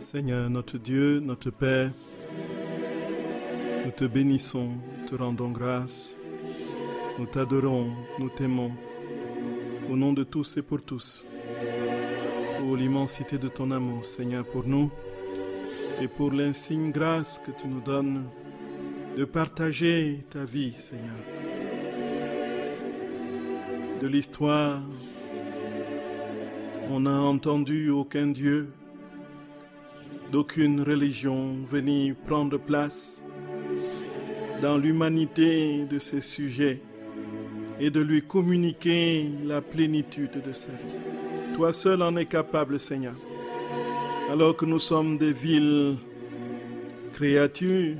Seigneur, notre Dieu, notre Père, nous te bénissons, te rendons grâce, nous t'adorons, nous t'aimons, au nom de tous et pour tous, pour l'immensité de ton amour, Seigneur, pour nous, et pour l'insigne grâce que tu nous donnes de partager ta vie, Seigneur, de l'histoire on n'a entendu aucun Dieu d'aucune religion venir prendre place dans l'humanité de ses sujets et de lui communiquer la plénitude de sa vie. Toi seul en es capable, Seigneur. Alors que nous sommes des villes créatures,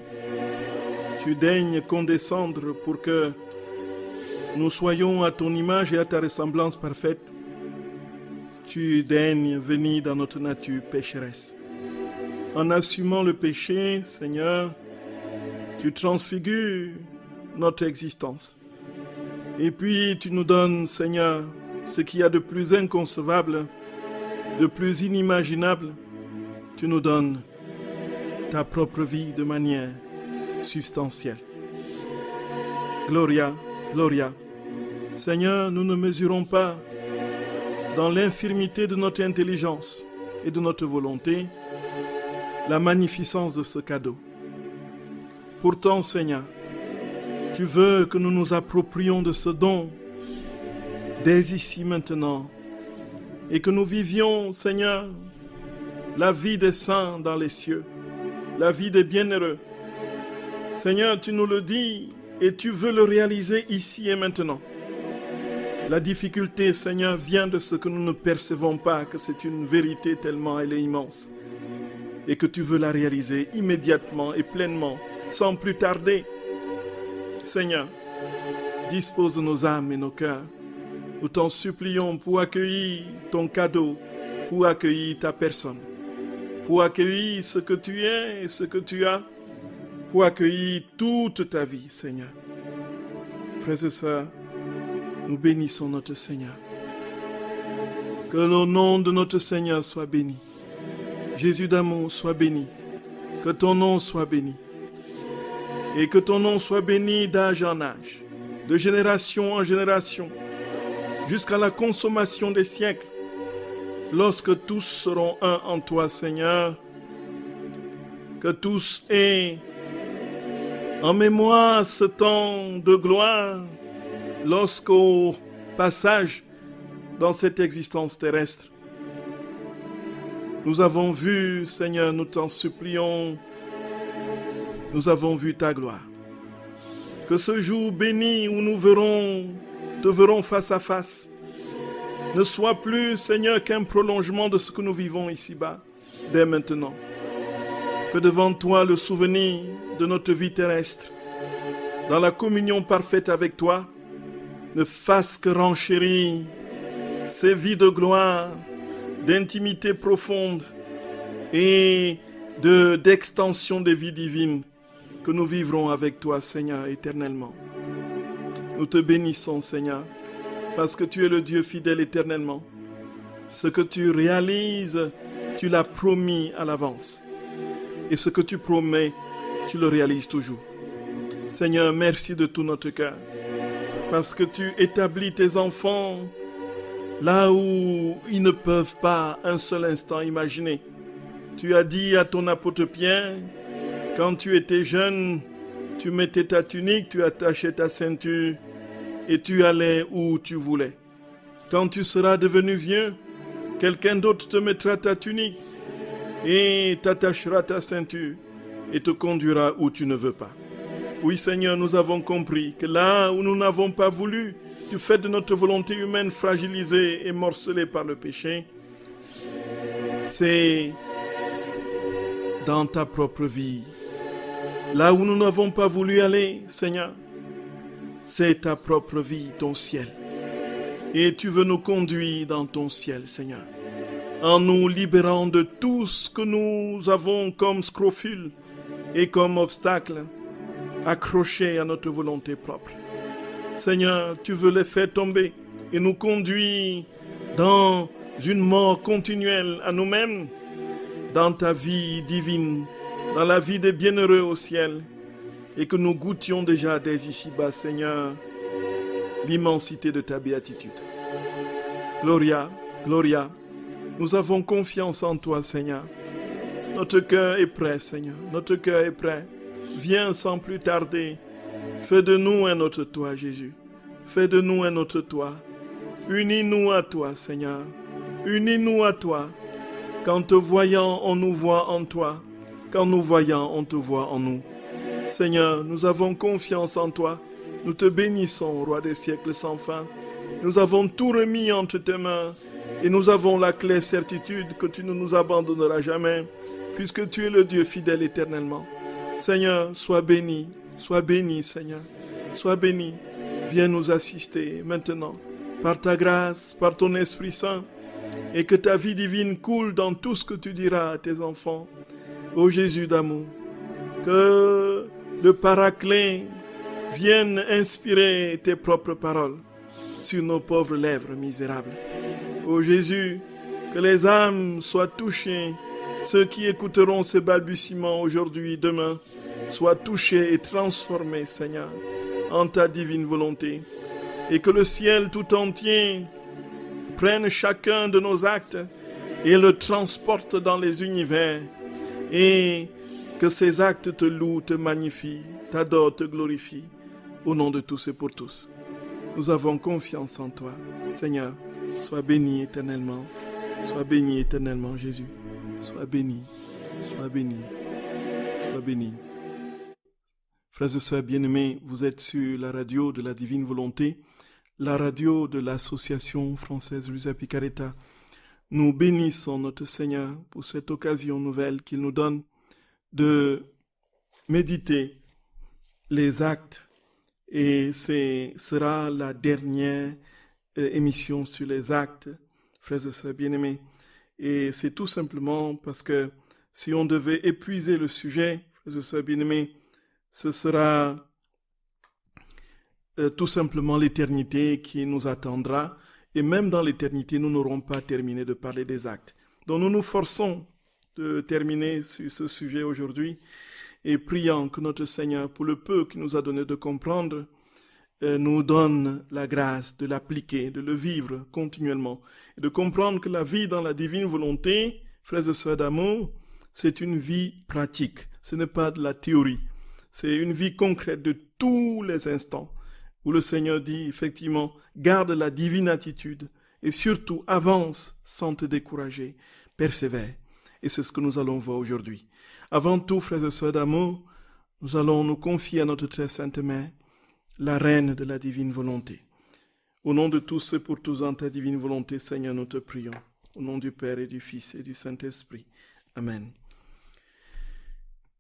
tu daignes condescendre pour que nous soyons à ton image et à ta ressemblance parfaite. Tu daignes venir dans notre nature pécheresse en assumant le péché, Seigneur, tu transfigures notre existence. Et puis tu nous donnes, Seigneur, ce qu'il y a de plus inconcevable, de plus inimaginable. Tu nous donnes ta propre vie de manière substantielle. Gloria, Gloria. Seigneur, nous ne mesurons pas dans l'infirmité de notre intelligence et de notre volonté la magnificence de ce cadeau. Pourtant, Seigneur, tu veux que nous nous approprions de ce don dès ici maintenant et que nous vivions, Seigneur, la vie des saints dans les cieux, la vie des bienheureux. Seigneur, tu nous le dis et tu veux le réaliser ici et maintenant. La difficulté, Seigneur, vient de ce que nous ne percevons pas, que c'est une vérité tellement elle est immense et que tu veux la réaliser immédiatement et pleinement, sans plus tarder. Seigneur, dispose nos âmes et nos cœurs. Nous t'en supplions pour accueillir ton cadeau, pour accueillir ta personne, pour accueillir ce que tu es et ce que tu as, pour accueillir toute ta vie, Seigneur. Frères et sœurs, nous bénissons notre Seigneur. Que le nom de notre Seigneur soit béni. Jésus d'amour, sois béni. Que ton nom soit béni. Et que ton nom soit béni d'âge en âge, de génération en génération, jusqu'à la consommation des siècles, lorsque tous seront un en toi, Seigneur. Que tous aient en mémoire ce temps de gloire, lorsqu'au passage dans cette existence terrestre, nous avons vu, Seigneur, nous t'en supplions, nous avons vu ta gloire. Que ce jour béni où nous verrons, te verrons face à face, ne soit plus, Seigneur, qu'un prolongement de ce que nous vivons ici-bas, dès maintenant. Que devant toi le souvenir de notre vie terrestre, dans la communion parfaite avec toi, ne fasse que renchérir ces vies de gloire d'intimité profonde et de d'extension de vie divine que nous vivrons avec toi, Seigneur, éternellement. Nous te bénissons, Seigneur, parce que tu es le Dieu fidèle éternellement. Ce que tu réalises, tu l'as promis à l'avance. Et ce que tu promets, tu le réalises toujours. Seigneur, merci de tout notre cœur, parce que tu établis tes enfants là où ils ne peuvent pas un seul instant imaginer. Tu as dit à ton apôtre Pierre, quand tu étais jeune, tu mettais ta tunique, tu attachais ta ceinture et tu allais où tu voulais. Quand tu seras devenu vieux, quelqu'un d'autre te mettra ta tunique et t'attachera ta ceinture et te conduira où tu ne veux pas. Oui Seigneur, nous avons compris que là où nous n'avons pas voulu, fait de notre volonté humaine fragilisée et morcelée par le péché, c'est dans ta propre vie. Là où nous n'avons pas voulu aller, Seigneur, c'est ta propre vie, ton ciel. Et tu veux nous conduire dans ton ciel, Seigneur, en nous libérant de tout ce que nous avons comme scrofules et comme obstacle accroché à notre volonté propre. Seigneur, tu veux les faire tomber et nous conduire dans une mort continuelle à nous-mêmes, dans ta vie divine, dans la vie des bienheureux au ciel, et que nous goûtions déjà dès ici-bas, Seigneur, l'immensité de ta béatitude. Gloria, Gloria, nous avons confiance en toi, Seigneur. Notre cœur est prêt, Seigneur. Notre cœur est prêt. Viens sans plus tarder Fais de nous un autre toi, Jésus. Fais de nous un autre toi. Unis-nous à toi, Seigneur. Unis-nous à toi. Quand te voyant, on nous voit en toi. Quand nous voyant, on te voit en nous. Seigneur, nous avons confiance en toi. Nous te bénissons, roi des siècles sans fin. Nous avons tout remis entre tes mains et nous avons la claire certitude que tu ne nous abandonneras jamais, puisque tu es le Dieu fidèle éternellement. Seigneur, sois béni, Sois béni, Seigneur. Sois béni. Viens nous assister maintenant par ta grâce, par ton Esprit Saint, et que ta vie divine coule dans tout ce que tu diras à tes enfants. Ô Jésus d'amour, que le paraclet vienne inspirer tes propres paroles sur nos pauvres lèvres misérables. Ô Jésus, que les âmes soient touchées, ceux qui écouteront ces balbutiements aujourd'hui, demain, Sois touché et transformé, Seigneur, en ta divine volonté. Et que le ciel tout entier prenne chacun de nos actes et le transporte dans les univers. Et que ces actes te louent, te magnifient, t'adorent, te glorifient. Au nom de tous et pour tous. Nous avons confiance en toi. Seigneur, sois béni éternellement. Sois béni éternellement, Jésus. Sois béni. Sois béni. Sois béni. Frères et sœurs bien-aimés, vous êtes sur la radio de la Divine Volonté, la radio de l'Association française Luisa Picareta. Nous bénissons notre Seigneur pour cette occasion nouvelle qu'il nous donne de méditer les actes et ce sera la dernière euh, émission sur les actes, frères et sœurs bien-aimés. Et c'est tout simplement parce que si on devait épuiser le sujet, frères et sœurs bien-aimés, ce sera euh, tout simplement l'éternité qui nous attendra. Et même dans l'éternité, nous n'aurons pas terminé de parler des actes. Donc nous nous forçons de terminer sur ce sujet aujourd'hui et priant que notre Seigneur, pour le peu qu'il nous a donné de comprendre, euh, nous donne la grâce de l'appliquer, de le vivre continuellement, et de comprendre que la vie dans la divine volonté, frères et sœurs d'amour, c'est une vie pratique, ce n'est pas de la théorie. C'est une vie concrète de tous les instants où le Seigneur dit effectivement, garde la divine attitude et surtout avance sans te décourager, persévère. Et c'est ce que nous allons voir aujourd'hui. Avant tout, frères et sœurs d'amour, nous allons nous confier à notre très sainte mère, la reine de la divine volonté. Au nom de tous et pour tous en ta divine volonté, Seigneur, nous te prions. Au nom du Père et du Fils et du Saint-Esprit. Amen.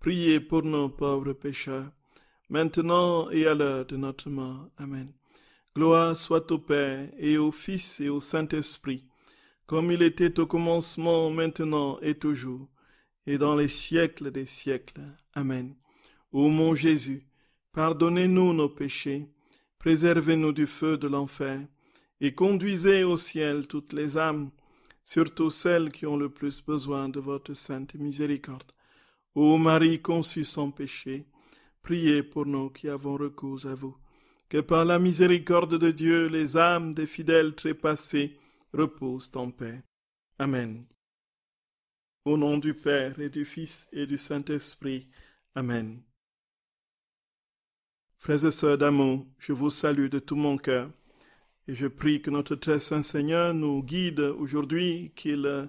Priez pour nos pauvres pécheurs, maintenant et à l'heure de notre mort. Amen. Gloire soit au Père et au Fils et au Saint-Esprit, comme il était au commencement, maintenant et toujours, et dans les siècles des siècles. Amen. Ô mon Jésus, pardonnez-nous nos péchés, préservez-nous du feu de l'enfer, et conduisez au ciel toutes les âmes, surtout celles qui ont le plus besoin de votre sainte miséricorde. Ô Marie conçue sans péché, priez pour nous qui avons recours à vous. Que par la miséricorde de Dieu, les âmes des fidèles trépassés reposent en paix. Amen. Au nom du Père et du Fils et du Saint-Esprit. Amen. Frères et sœurs d'amour, je vous salue de tout mon cœur et je prie que notre très saint Seigneur nous guide aujourd'hui, qu'il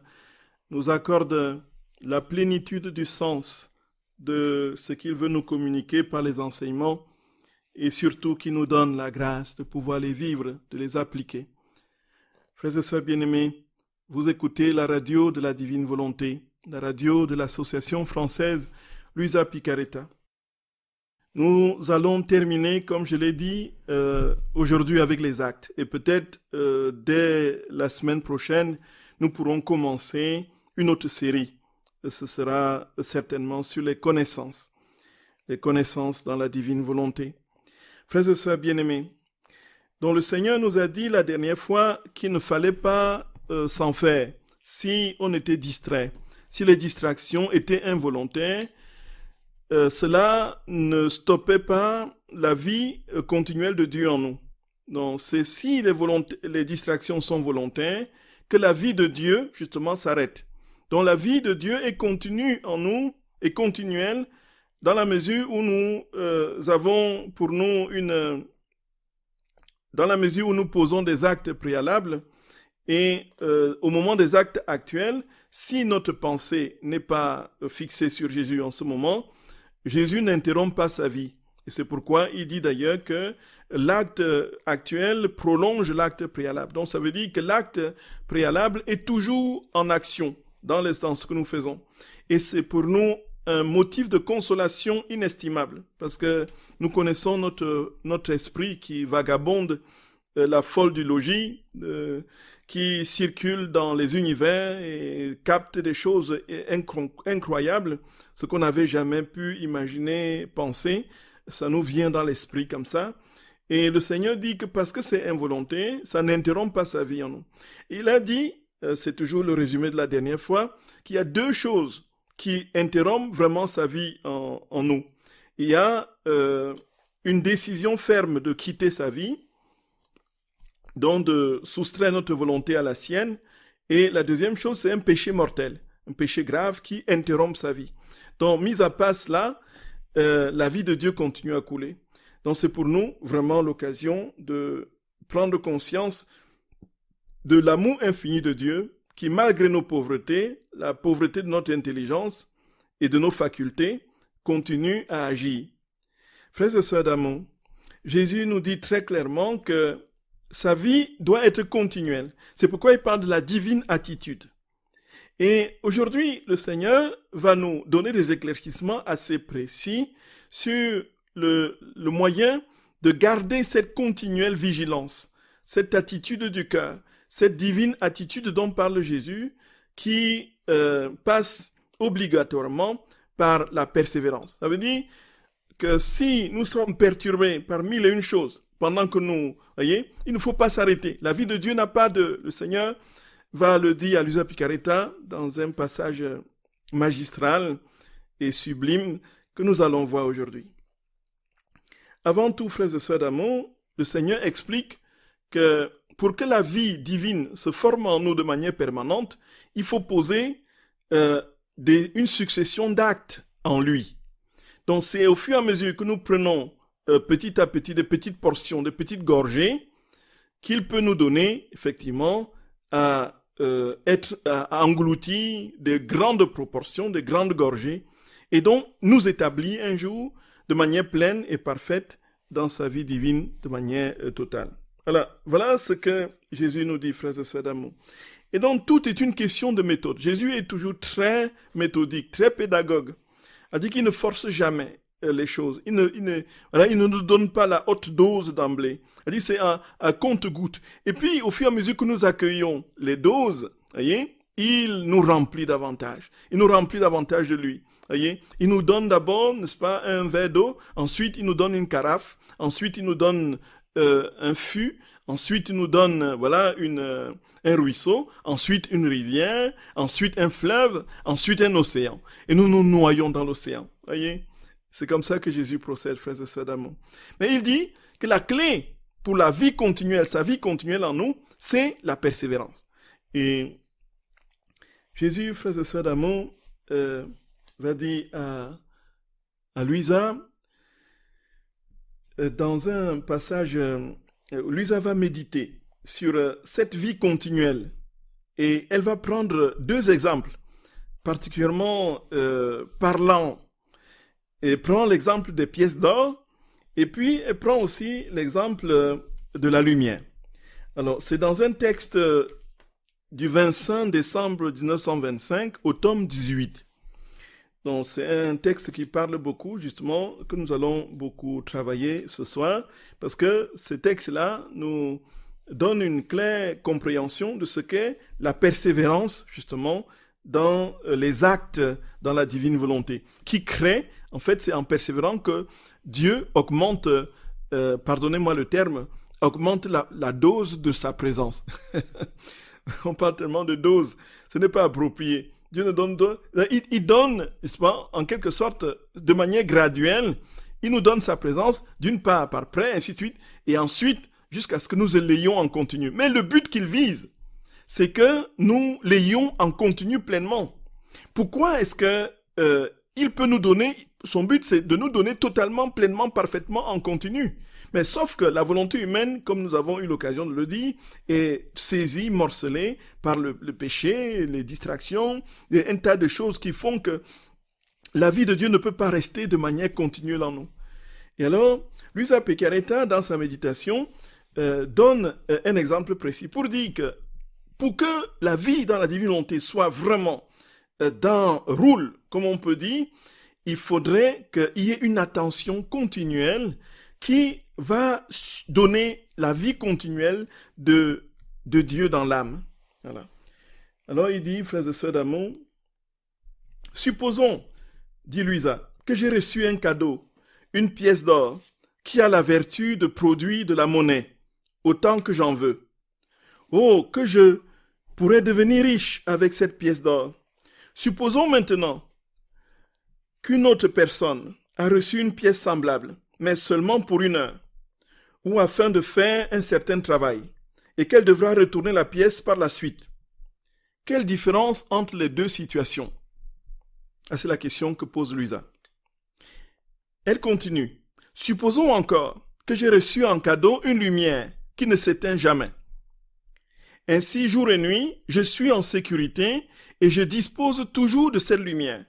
nous accorde la plénitude du sens de ce qu'il veut nous communiquer par les enseignements et surtout qui nous donne la grâce de pouvoir les vivre, de les appliquer. Frères et sœurs bien-aimés, vous écoutez la radio de la Divine Volonté, la radio de l'Association française Luisa Picaretta. Nous allons terminer, comme je l'ai dit, euh, aujourd'hui avec les actes. Et peut-être euh, dès la semaine prochaine, nous pourrons commencer une autre série ce sera certainement sur les connaissances, les connaissances dans la divine volonté. Frères et sœurs bien-aimés, dont le Seigneur nous a dit la dernière fois qu'il ne fallait pas euh, s'en faire si on était distrait, si les distractions étaient involontaires. Euh, cela ne stoppait pas la vie euh, continuelle de Dieu en nous. Donc c'est si les, les distractions sont volontaires que la vie de Dieu justement s'arrête dont la vie de Dieu est continue en nous, est continuelle, dans la mesure où nous euh, avons pour nous une... Dans la mesure où nous posons des actes préalables et euh, au moment des actes actuels, si notre pensée n'est pas fixée sur Jésus en ce moment, Jésus n'interrompt pas sa vie. Et c'est pourquoi il dit d'ailleurs que l'acte actuel prolonge l'acte préalable. Donc ça veut dire que l'acte préalable est toujours en action dans ce que nous faisons. Et c'est pour nous un motif de consolation inestimable, parce que nous connaissons notre, notre esprit qui vagabonde euh, la folle du logis, euh, qui circule dans les univers et capte des choses incroyables, ce qu'on n'avait jamais pu imaginer, penser. Ça nous vient dans l'esprit comme ça. Et le Seigneur dit que parce que c'est involonté, ça n'interrompt pas sa vie en nous. Il a dit, euh, c'est toujours le résumé de la dernière fois, qu'il y a deux choses qui interrompent vraiment sa vie en, nous. Il y a euh, une décision ferme de quitter sa vie, donc de soustraire notre volonté à la sienne, et la deuxième chose, c'est un péché mortel, un péché grave qui interrompt sa vie. Donc, mise à part là, euh, la vie de Dieu continue à couler. Donc, c'est pour nous vraiment l'occasion de prendre conscience de l'amour infini de Dieu qui, malgré nos pauvretés, la pauvreté de notre intelligence et de nos facultés, continue à agir. Frères et sœurs d'amour, Jésus nous dit très clairement que sa vie doit être continuelle. C'est pourquoi il parle de la divine attitude. Et aujourd'hui, le Seigneur va nous donner des éclaircissements assez précis sur le, moyen de garder cette continuelle vigilance, cette attitude du cœur, cette divine attitude dont parle Jésus qui euh, passe obligatoirement par la persévérance. Ça veut dire que si nous sommes perturbés par mille et une choses pendant que nous, voyez, il ne faut pas s'arrêter. La vie de Dieu n'a pas de, le Seigneur va le dire à Lusa picareta dans un passage magistral et sublime que nous allons voir aujourd'hui. Avant tout, frères et sœurs d'amour, le Seigneur explique que pour que la vie divine se forme en nous de manière permanente, il faut poser euh, une succession d'actes en lui. Donc c'est au fur et à mesure que nous prenons euh, petit à petit des petites portions, de petites gorgées, qu'il peut nous donner effectivement à euh, être engloutir de grandes proportions, de grandes gorgées, et donc nous établir un jour de manière pleine et parfaite dans sa vie divine de manière euh, totale. Voilà, ce que Jésus nous dit, frères et sœurs d'amour. Et donc, tout est une question de méthode. Jésus est toujours très méthodique, très pédagogue. A dit qu'il ne force jamais euh, les choses. Il ne, il ne, nous donne pas la haute dose d'emblée. Il dit c'est un, compte-goutte. Et puis, au fur et à mesure que nous accueillons les doses, voyez, il nous remplit davantage. Il nous remplit davantage de lui. il nous donne d'abord, n'est-ce pas, un verre d'eau. Ensuite, il nous donne une carafe. Ensuite, il nous donne euh, un fût, ensuite il nous donne voilà une euh, un ruisseau, ensuite une rivière, ensuite un fleuve, ensuite un océan. Et nous nous noyons dans l'océan. Voyez, c'est comme ça que Jésus procède, frères et sœurs d'amour. Mais il dit que la clé pour la vie continuelle, sa vie continuelle en nous, c'est la persévérance. Et Jésus, frères et sœurs d'amour, euh, va dire à, à Louisa, euh, dans un passage, euh, Luisa va méditer sur euh, cette vie continuelle et elle va prendre deux exemples particulièrement parlants. Elle prend l'exemple des pièces d'or et puis elle prend aussi l'exemple de la lumière. Alors, c'est dans un texte du 25 décembre 1925 au tome 18. Donc c'est un texte qui parle beaucoup, justement, que nous allons beaucoup travailler ce soir, parce que ce texte-là nous donne une claire compréhension de ce qu'est la persévérance, justement, dans euh, les actes, dans la divine volonté, qui crée, en fait, c'est en persévérant que Dieu augmente, euh, pardonnez-moi le terme, augmente la, la dose de sa présence. On parle tellement de dose, ce n'est pas approprié. Dieu nous donne, euh, il, donne, n'est-ce pas, en quelque sorte, de manière graduelle, il nous donne sa présence, d'une part par près, ainsi de suite, et ensuite, jusqu'à ce que nous l'ayons en continu. Mais le but qu'il vise, c'est que nous l'ayons en continu pleinement. Pourquoi est-ce que euh, il peut nous donner son but, c'est de nous donner totalement, pleinement, parfaitement en continu. Mais sauf que la volonté humaine, comme nous avons eu l'occasion de le dire, est saisie, morcelée par le, péché, les distractions, et un tas de choses qui font que la vie de Dieu ne peut pas rester de manière continue en nous. Et alors, Luisa Pecaretta, dans sa méditation, euh, donne euh, un exemple précis pour dire que pour que la vie dans la divinité soit vraiment euh, dans roule, comme on peut dire, il faudrait qu'il y ait une attention continuelle qui va donner la vie continuelle de, de Dieu dans l'âme. Alors il dit, frères et sœurs d'amour, supposons, dit Louisa, que j'ai reçu un cadeau, une pièce d'or, qui a la vertu de produire de la monnaie, autant que j'en veux. Oh, que je pourrais devenir riche avec cette pièce d'or. Supposons maintenant qu'une autre personne a reçu une pièce semblable, mais seulement pour une heure, ou afin de faire un certain travail, et qu'elle devra retourner la pièce par la suite. Quelle différence entre les deux situations ah, C'est la question que pose Luisa. Elle continue. Supposons encore que j'ai reçu en cadeau une lumière qui ne s'éteint jamais. Ainsi, jour et nuit, je suis en sécurité et je dispose toujours de cette lumière.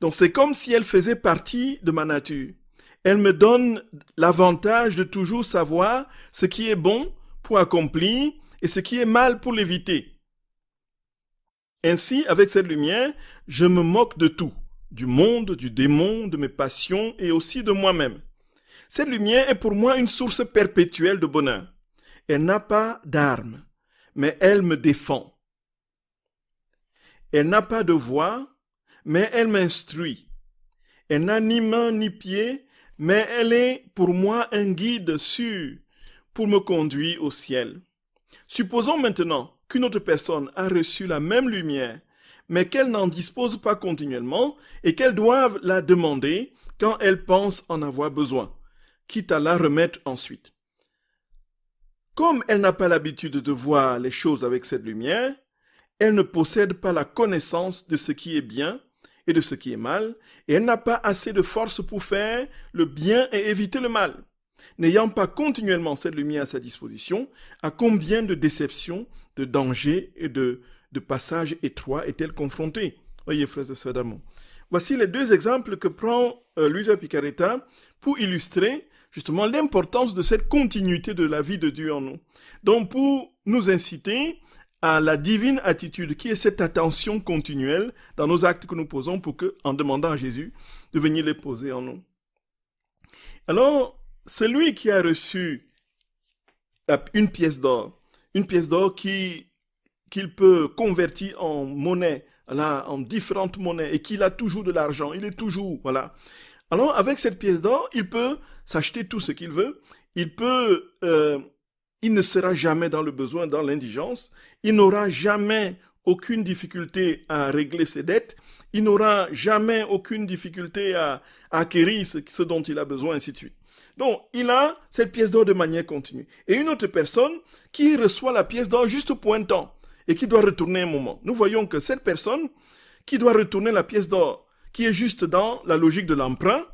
Donc c'est comme si elle faisait partie de ma nature. Elle me donne l'avantage de toujours savoir ce qui est bon pour accomplir et ce qui est mal pour l'éviter. Ainsi, avec cette lumière, je me moque de tout, du monde, du démon, de mes passions et aussi de moi-même. Cette lumière est pour moi une source perpétuelle de bonheur. Elle n'a pas d'armes, mais elle me défend. Elle n'a pas de voix, mais elle m'instruit. Elle n'a ni main ni pied, mais elle est pour moi un guide sûr pour me conduire au ciel. Supposons maintenant qu'une autre personne a reçu la même lumière, mais qu'elle n'en dispose pas continuellement et qu'elle doive la demander quand elle pense en avoir besoin, quitte à la remettre ensuite. Comme elle n'a pas l'habitude de voir les choses avec cette lumière, elle ne possède pas la connaissance de ce qui est bien et de ce qui est mal, et elle n'a pas assez de force pour faire le bien et éviter le mal. N'ayant pas continuellement cette lumière à sa disposition, à combien de déceptions, de dangers et de, de passages étroits est-elle confrontée Voyez, frères et sœurs Voici les deux exemples que prend euh, Luisa Picaretta pour illustrer justement l'importance de cette continuité de la vie de Dieu en nous. Donc pour nous inciter à la divine attitude qui est cette attention continuelle dans nos actes que nous posons pour que, en demandant à Jésus de venir les poser en nous. Alors, celui qui a reçu euh, une pièce d'or, une pièce d'or qui qu'il peut convertir en monnaie, là, en différentes monnaies, et qu'il a toujours de l'argent, il est toujours, voilà. Alors, avec cette pièce d'or, il peut s'acheter tout ce qu'il veut, il peut euh, il ne sera jamais dans le besoin, dans l'indigence, il n'aura jamais aucune difficulté à régler ses dettes, il n'aura jamais aucune difficulté à, acquérir ce, dont il a besoin, ainsi de suite. Donc, il a cette pièce d'or de manière continue. Et une autre personne qui reçoit la pièce d'or juste pour un temps et qui doit retourner un moment. Nous voyons que cette personne qui doit retourner la pièce d'or, qui est juste dans la logique de l'emprunt,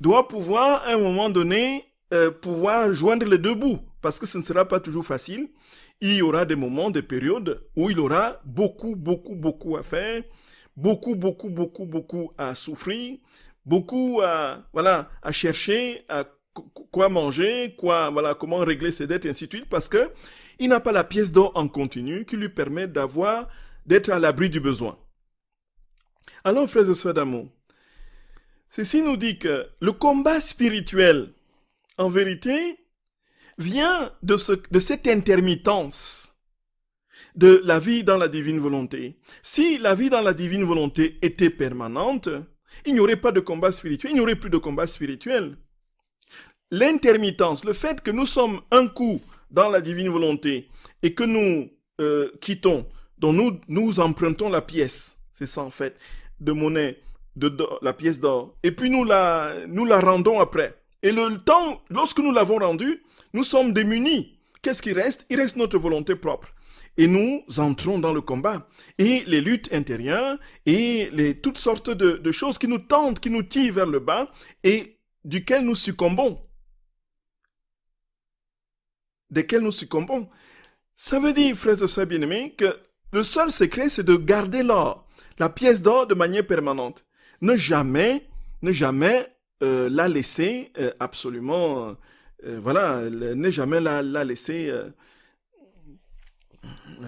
doit pouvoir à un moment donné euh, pouvoir joindre les deux bouts, parce que ce ne sera pas toujours facile. Il y aura des moments, des périodes où il aura beaucoup, beaucoup, beaucoup à faire, beaucoup, beaucoup, beaucoup, beaucoup à souffrir, beaucoup à, voilà, à chercher, à quoi manger, quoi, voilà, comment régler ses dettes, et ainsi de suite, parce que il n'a pas la pièce d'or en continu qui lui permet d'avoir, d'être à l'abri du besoin. Alors, frères et sœurs d'amour, ceci nous dit que le combat spirituel en vérité, vient de, cette intermittence de la vie dans la divine volonté. Si la vie dans la divine volonté était permanente, il n'y aurait pas de combat spirituel, il n'y aurait plus de combat spirituel. L'intermittence, le fait que nous sommes un coup dans la divine volonté et que nous euh, quittons, dont nous, nous empruntons la pièce, c'est ça en fait, de monnaie, de, la pièce d'or, et puis nous la rendons après. Et le temps, lorsque nous l'avons rendu, nous sommes démunis. Qu'est-ce qui reste Il reste notre volonté propre. Et nous entrons dans le combat. Et les luttes intérieures et les, toutes sortes de, choses qui nous tentent, qui nous tirent vers le bas et duquel nous succombons. Desquels nous succombons. Ça veut dire, frères et sœurs bien-aimés, que le seul secret, c'est de garder l'or, la pièce d'or de manière permanente. Ne jamais, ne jamais euh, la laisser euh, absolument, euh, voilà, ne jamais la, la laisser,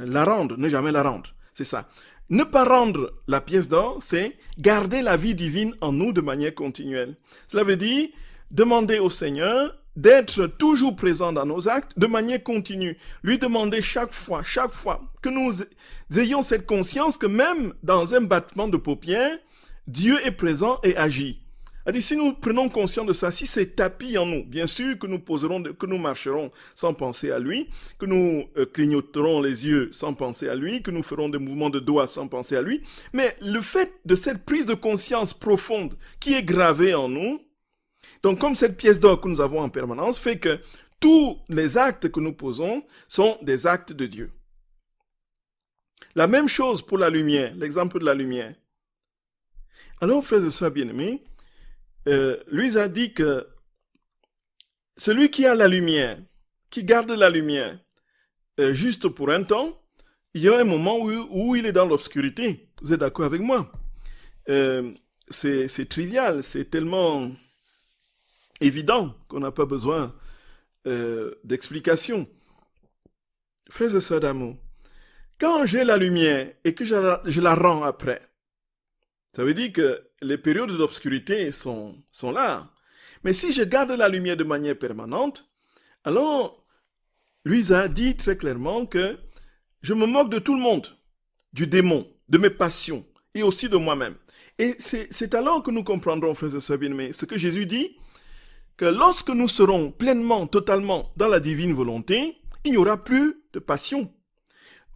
la rendre, ne jamais la rendre. C'est ça. Ne pas rendre la pièce d'or, c'est garder la vie divine en nous de manière continuelle. Cela veut dire demander au Seigneur d'être toujours présent dans nos actes de manière continue. Lui demander chaque fois, chaque fois que nous ayons cette conscience que même dans un battement de paupières, Dieu est présent et agit a si nous prenons conscience de ça, si c'est tapis en nous, bien sûr que nous poserons, que nous marcherons sans penser à lui, que nous euh, clignoterons les yeux sans penser à lui, que nous ferons des mouvements de doigts sans penser à lui, mais le fait de cette prise de conscience profonde qui est gravée en nous, donc comme cette pièce d'or que nous avons en permanence, fait que tous les actes que nous posons sont des actes de Dieu. La même chose pour la lumière, l'exemple de la lumière. Alors, frères et sœurs bien-aimés, euh, lui a dit que celui qui a la lumière, qui garde la lumière, euh, juste pour un temps, il y a un moment où, il est dans l'obscurité. Vous êtes d'accord avec moi euh, C'est trivial, c'est tellement évident qu'on n'a pas besoin d'explication. Frères et sœurs d'amour, quand j'ai la lumière et que je la, je la rends après, ça veut dire que les périodes d'obscurité sont, sont là. Mais si je garde la lumière de manière permanente, alors a dit très clairement que je me moque de tout le monde, du démon, de mes passions et aussi de moi-même. Et c'est alors que nous comprendrons, frères et sœurs bien ce que Jésus dit, que lorsque nous serons pleinement, totalement dans la divine volonté, il n'y aura plus de passion.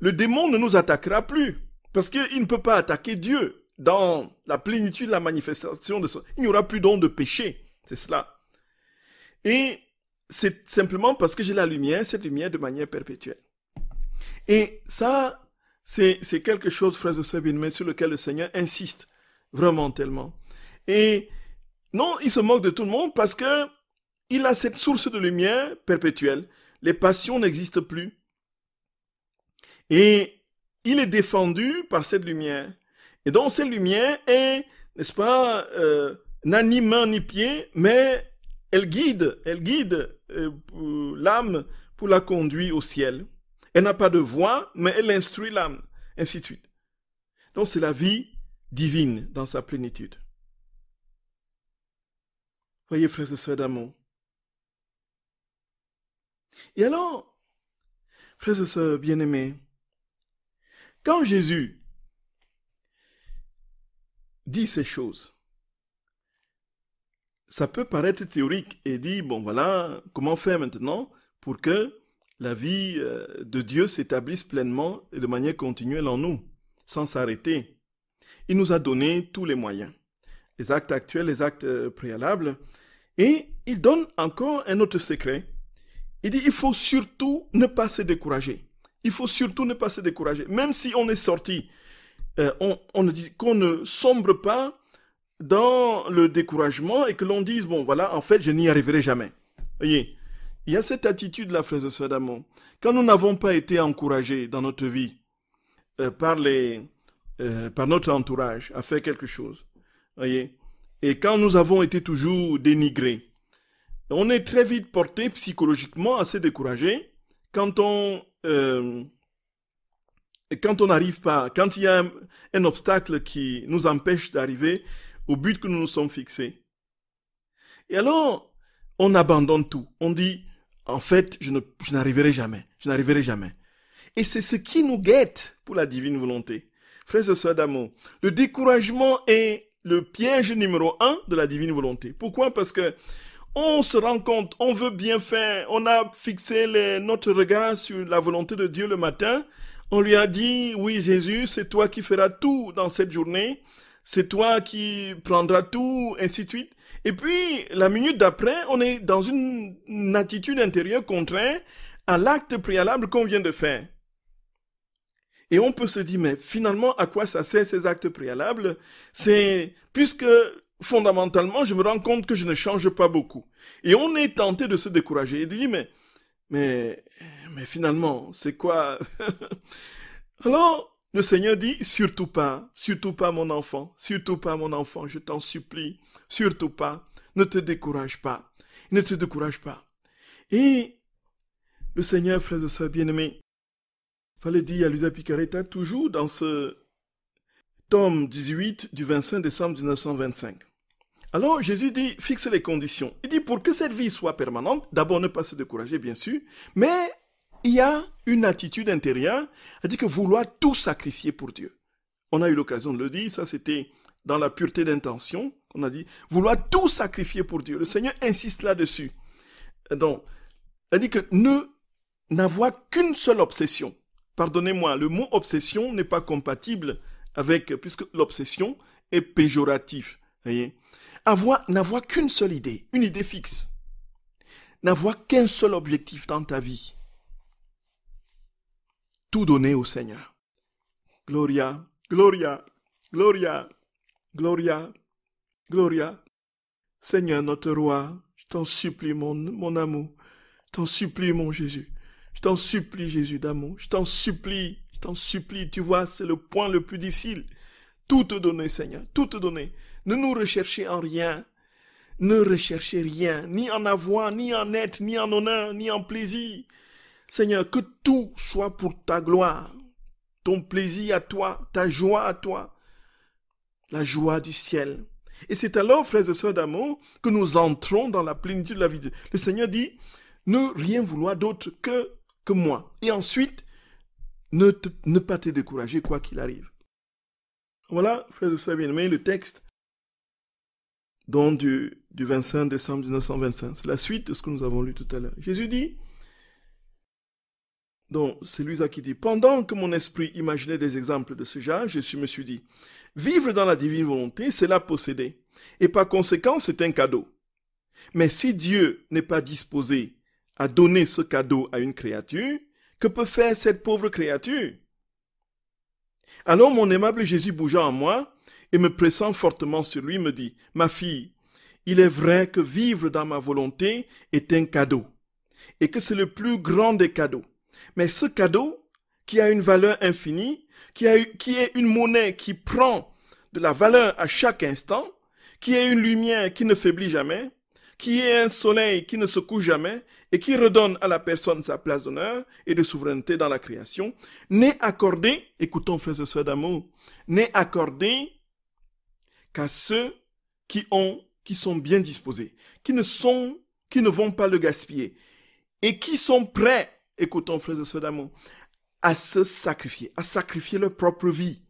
Le démon ne nous attaquera plus, parce qu'il ne peut pas attaquer Dieu dans la plénitude de la manifestation de son... Il n'y aura plus d'onde de péché. C'est cela. Et c'est simplement parce que j'ai la lumière, cette lumière de manière perpétuelle. Et ça, c'est, quelque chose, frères et sœurs sur lequel le Seigneur insiste vraiment tellement. Et non, il se moque de tout le monde parce que il a cette source de lumière perpétuelle. Les passions n'existent plus. Et il est défendu par cette lumière. Et donc cette lumière n'est-ce pas, euh, n'a ni main ni pied, mais elle guide, elle guide euh, l'âme pour la conduire au ciel. Elle n'a pas de voix, mais elle instruit l'âme, ainsi de suite. Donc c'est la vie divine dans sa plénitude. Voyez, frères et sœurs d'amour. Et alors, frères et sœurs bien-aimés, quand Jésus dit ces choses. Ça peut paraître théorique et dit, bon voilà, comment faire maintenant pour que la vie euh, de Dieu s'établisse pleinement et de manière continuelle en nous, sans s'arrêter. Il nous a donné tous les moyens, les actes actuels, les actes euh, préalables, et il donne encore un autre secret. Il dit, il faut surtout ne pas se décourager. Il faut surtout ne pas se décourager. Même si on est sorti euh, on, dit qu'on ne sombre pas dans le découragement et que l'on dise bon voilà en fait je n'y arriverai jamais. Voyez, il y a cette attitude là, phrase de sœurs Quand nous n'avons pas été encouragés dans notre vie euh, par les euh, par notre entourage à faire quelque chose, voyez, et quand nous avons été toujours dénigrés, on est très vite porté psychologiquement à se décourager quand on et quand on n'arrive pas, quand il y a un, obstacle qui nous empêche d'arriver au but que nous nous sommes fixés, et alors on abandonne tout. On dit, en fait, je n'arriverai je jamais, je n'arriverai jamais. Et c'est ce qui nous guette pour la divine volonté. Frères et sœurs d'amour, le découragement est le piège numéro un de la divine volonté. Pourquoi Parce que on se rend compte, on veut bien faire, on a fixé notre regard sur la volonté de Dieu le matin, on lui a dit, oui Jésus, c'est toi qui feras tout dans cette journée, c'est toi qui prendras tout, ainsi de suite. Et puis, la minute d'après, on est dans une, attitude intérieure contrainte à l'acte préalable qu'on vient de faire. Et on peut se dire, mais finalement, à quoi ça sert ces actes préalables C'est puisque fondamentalement, je me rends compte que je ne change pas beaucoup. Et on est tenté de se décourager et de dire, mais mais, finalement, c'est quoi Alors, le Seigneur dit, surtout pas, surtout pas mon enfant, surtout pas mon enfant, je t'en supplie, surtout pas, ne te décourage pas, ne te décourage pas. Et le Seigneur, Frère et sœurs bien-aimés, fallait dire à Luisa Picaretta toujours dans ce tome 18 du 25 décembre 1925. Alors Jésus dit, fixe les conditions. Il dit, pour que cette vie soit permanente, d'abord ne pas se décourager, bien sûr, mais il y a une attitude intérieure, il dit que vouloir tout sacrifier pour Dieu. On a eu l'occasion de le dire, ça c'était dans la pureté d'intention, on a dit, vouloir tout sacrifier pour Dieu. Le Seigneur insiste là-dessus. Donc, il dit que ne n'avoir qu'une seule obsession. Pardonnez-moi, le mot obsession n'est pas compatible avec, puisque l'obsession est péjoratif. Voyez n'avoir qu'une seule idée, une idée fixe. N'avoir qu'un seul objectif dans ta vie. Tout donner au Seigneur. Gloria, Gloria, Gloria, Gloria, Gloria. Seigneur notre roi, je t'en supplie mon, mon amour. Je t'en supplie mon Jésus. Je t'en supplie Jésus d'amour. Je t'en supplie, je t'en supplie. Tu vois, c'est le point le plus difficile. Tout te donner Seigneur, tout te donner. Ne nous recherchez en rien. Ne recherchez rien, ni en avoir, ni en être, ni en honneur, ni en plaisir. Seigneur, que tout soit pour ta gloire, ton plaisir à toi, ta joie à toi, la joie du ciel. Et c'est alors, frères et sœurs d'amour, que nous entrons dans la plénitude de la vie. Le Seigneur dit, ne rien vouloir d'autre que, que moi. Et ensuite, ne, ne pas te décourager quoi qu'il arrive. Voilà, frères et sœurs bien le texte donc du, du 25 décembre 1925. C'est la suite de ce que nous avons lu tout à l'heure. Jésus dit, donc c'est Luisa qui dit, pendant que mon esprit imaginait des exemples de ce genre, je me suis dit, vivre dans la divine volonté, c'est la posséder. Et par conséquent, c'est un cadeau. Mais si Dieu n'est pas disposé à donner ce cadeau à une créature, que peut faire cette pauvre créature Alors mon aimable Jésus bougea en moi, et me pressant fortement sur lui me dit, Ma fille, il est vrai que vivre dans ma volonté est un cadeau, et que c'est le plus grand des cadeaux. Mais ce cadeau, qui a une valeur infinie, qui, a, est une monnaie qui prend de la valeur à chaque instant, qui est une lumière qui ne faiblit jamais, qui est un soleil qui ne secoue jamais et qui redonne à la personne sa place d'honneur et de souveraineté dans la création, n'est accordé, écoutons frères et sœurs d'amour, n'est accordé qu'à ceux qui ont, qui sont bien disposés, qui ne sont, qui ne vont pas le gaspiller et qui sont prêts, écoutons frères et sœurs d'amour, à se sacrifier, à sacrifier leur propre vie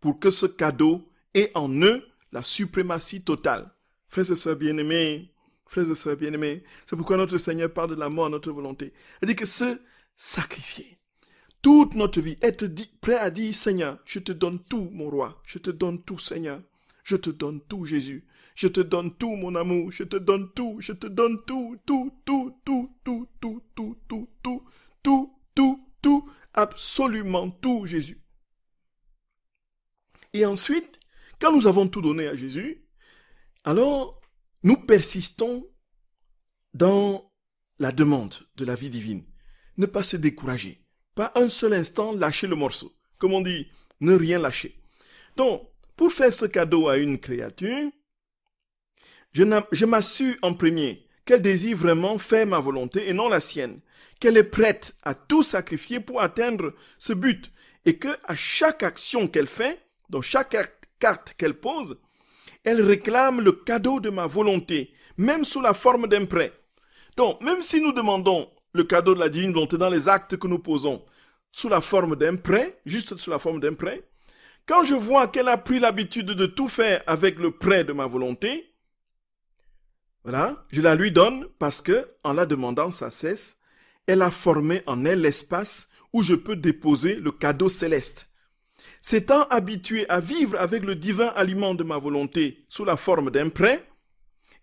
pour que ce cadeau ait en eux la suprématie totale. Frères et sœurs bien-aimés, frères et sœurs bien-aimés, c'est pourquoi notre Seigneur parle de la mort à notre volonté. Il dit que se sacrifier, toute notre vie, être dit, prêt à dire Seigneur, je te donne tout, mon roi, je te donne tout, Seigneur. Je te donne tout, Jésus. Je te donne tout, mon amour. Je te donne tout. Je te donne tout, tout, tout, tout, tout, tout, tout, tout, tout, tout, tout, tout, absolument tout, Jésus. Et ensuite, quand nous avons tout donné à Jésus, alors nous persistons dans la demande de la vie divine. Ne pas se décourager. Pas un seul instant lâcher le morceau. Comme on dit, ne rien lâcher. Donc, pour faire ce cadeau à une créature, je m'assure en premier qu'elle désire vraiment faire ma volonté et non la sienne, qu'elle est prête à tout sacrifier pour atteindre ce but et que à chaque action qu'elle fait, dans chaque carte qu'elle pose, elle réclame le cadeau de ma volonté, même sous la forme d'un prêt. Donc, même si nous demandons le cadeau de la divine volonté dans les actes que nous posons, sous la forme d'un prêt, juste sous la forme d'un prêt, quand je vois qu'elle a pris l'habitude de tout faire avec le prêt de ma volonté, voilà, je la lui donne parce que, en la demandant ça cesse, elle a formé en elle l'espace où je peux déposer le cadeau céleste. S'étant habituée à vivre avec le divin aliment de ma volonté sous la forme d'un prêt,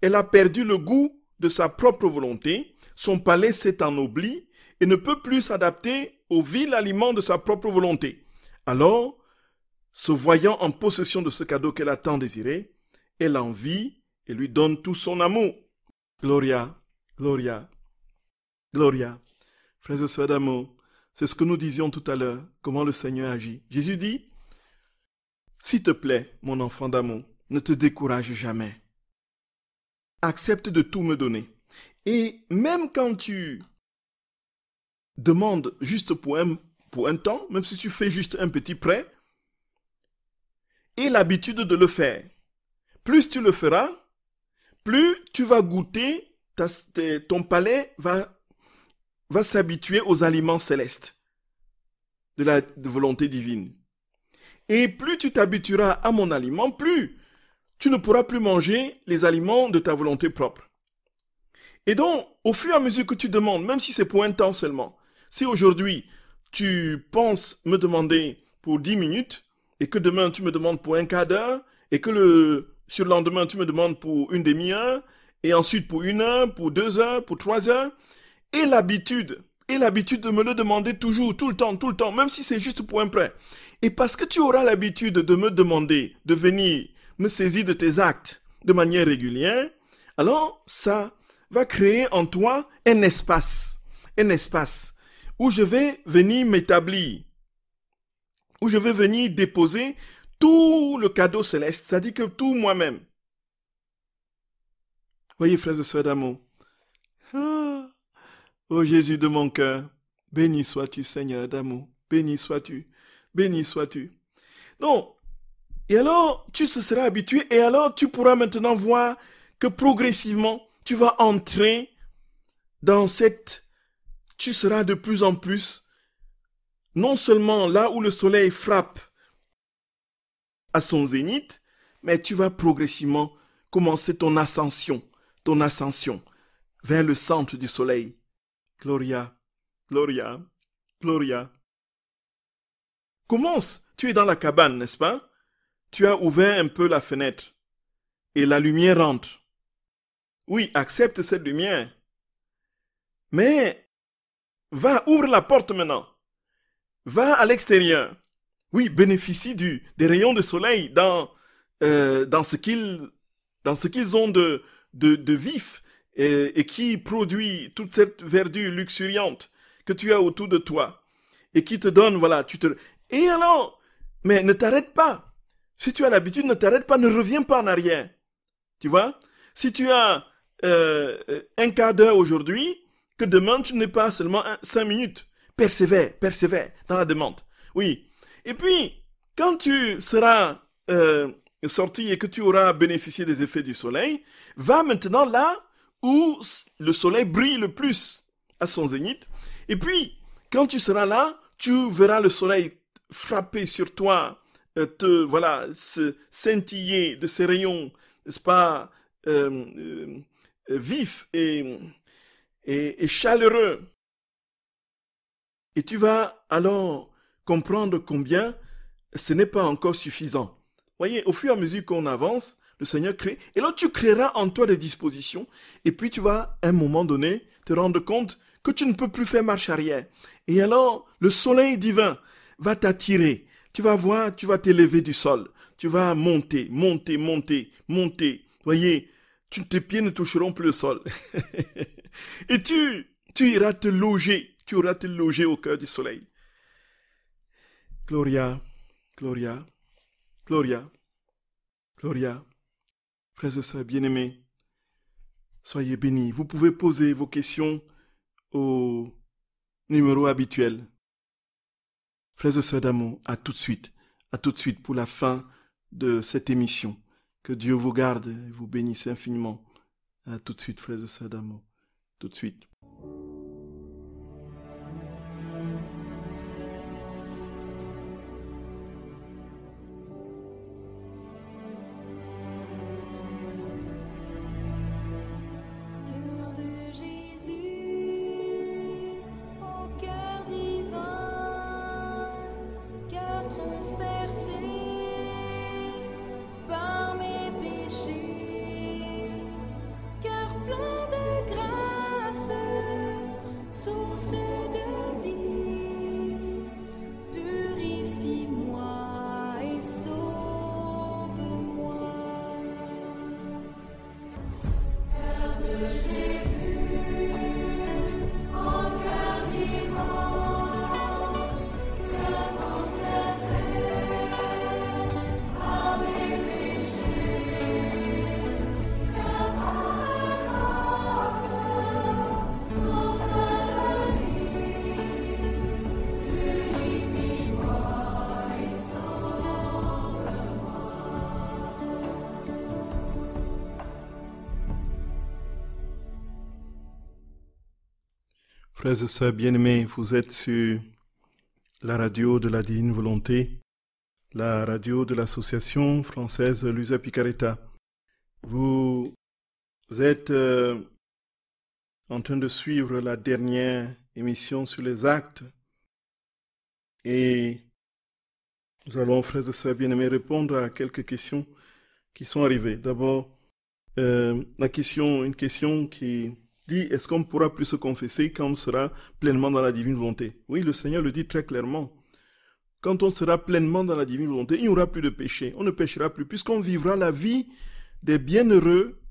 elle a perdu le goût de sa propre volonté, son palais s'est ennobli et ne peut plus s'adapter au vil aliment de sa propre volonté. Alors, se voyant en possession de ce cadeau qu'elle a tant désiré, elle envie et lui donne tout son amour. Gloria, Gloria, Gloria. Frères et sœurs d'amour, c'est ce que nous disions tout à l'heure, comment le Seigneur agit. Jésus dit, S'il te plaît, mon enfant d'amour, ne te décourage jamais. Accepte de tout me donner. Et même quand tu demandes juste pour pour un temps, même si tu fais juste un petit prêt, et l'habitude de le faire. Plus tu le feras, plus tu vas goûter, ta, ton palais va, va s'habituer aux aliments célestes de la volonté divine. Et plus tu t'habitueras à mon aliment, plus tu ne pourras plus manger les aliments de ta volonté propre. Et donc, au fur et à mesure que tu demandes, même si c'est pour un temps seulement, si aujourd'hui tu penses me demander pour 10 minutes, et que demain tu me demandes pour un quart d'heure, et que le sur le lendemain tu me demandes pour une demi-heure, et ensuite pour une heure, pour deux heures, pour trois heures, et l'habitude, et l'habitude de me le demander toujours, tout le temps, tout le temps, même si c'est juste pour un prêt. Et parce que tu auras l'habitude de me demander, de venir me saisir de tes actes de manière régulière, alors ça va créer en toi un espace, un espace où je vais venir m'établir où je vais venir déposer tout le cadeau céleste, c'est-à-dire que tout moi-même. Voyez, frères et sœurs d'amour. Ah. oh Jésus de mon cœur, béni sois-tu, Seigneur d'amour. Béni sois-tu. Béni sois-tu. Donc, et alors, tu se seras habitué et alors tu pourras maintenant voir que progressivement, tu vas entrer dans cette... Tu seras de plus en plus non seulement là où le soleil frappe à son zénith, mais tu vas progressivement commencer ton ascension, ton ascension vers le centre du soleil. Gloria, Gloria, Gloria. Commence, tu es dans la cabane, n'est-ce pas Tu as ouvert un peu la fenêtre et la lumière rentre. Oui, accepte cette lumière. Mais va, ouvre la porte maintenant. Va à l'extérieur. Oui, bénéficie du, des rayons de soleil dans, euh, dans ce qu'ils dans ce qu'ils ont de, de, vif et, qui produit toute cette verdure luxuriante que tu as autour de toi et qui te donne, voilà, tu te... Et alors, mais ne t'arrête pas. Si tu as l'habitude, ne t'arrête pas, ne reviens pas en arrière. Tu vois Si tu as euh, un quart d'heure aujourd'hui, que demain tu n'es pas seulement cinq minutes persévère, persévère dans la demande. Oui. Et puis, quand tu seras euh, sorti et que tu auras bénéficié des effets du soleil, va maintenant là où le soleil brille le plus à son zénith. Et puis, quand tu seras là, tu verras le soleil frapper sur toi, euh, te voilà, scintiller de ses rayons, n'est-ce pas, euh, vifs et, et chaleureux. Et tu vas alors comprendre combien ce n'est pas encore suffisant. Voyez, au fur et à mesure qu'on avance, le Seigneur crée. Et là, tu créeras en toi des dispositions. Et puis, tu vas, à un moment donné, te rendre compte que tu ne peux plus faire marche arrière. Et alors, le soleil divin va t'attirer. Tu vas voir, tu vas t'élever du sol. Tu vas monter, monter, monter, monter. Voyez, tes pieds ne toucheront plus le sol. et tu, tu iras te loger tu auras te logé au cœur du soleil. Gloria, Gloria, Gloria, Gloria, frères de sœurs bien aimé soyez bénis. Vous pouvez poser vos questions au numéro habituel. Frères de sœurs d'amour, à tout de suite, à tout de suite pour la fin de cette émission. Que Dieu vous garde et vous bénisse infiniment. À tout de suite, frères de sœurs d'amour. Tout de suite. Frères et sœurs bien-aimés, vous êtes sur la radio de la Divine Volonté, la radio de l'Association française Lusa Picaretta. Vous êtes euh, en train de suivre la dernière émission sur les actes et nous allons, frères et sœurs bien-aimés, répondre à quelques questions qui sont arrivées. D'abord, euh, la question, une question qui dit, est-ce qu'on pourra plus se confesser quand on sera pleinement dans la divine volonté Oui, le Seigneur le dit très clairement. Quand on sera pleinement dans la divine volonté, il n'y aura plus de péché. On ne péchera plus puisqu'on vivra la vie des bienheureux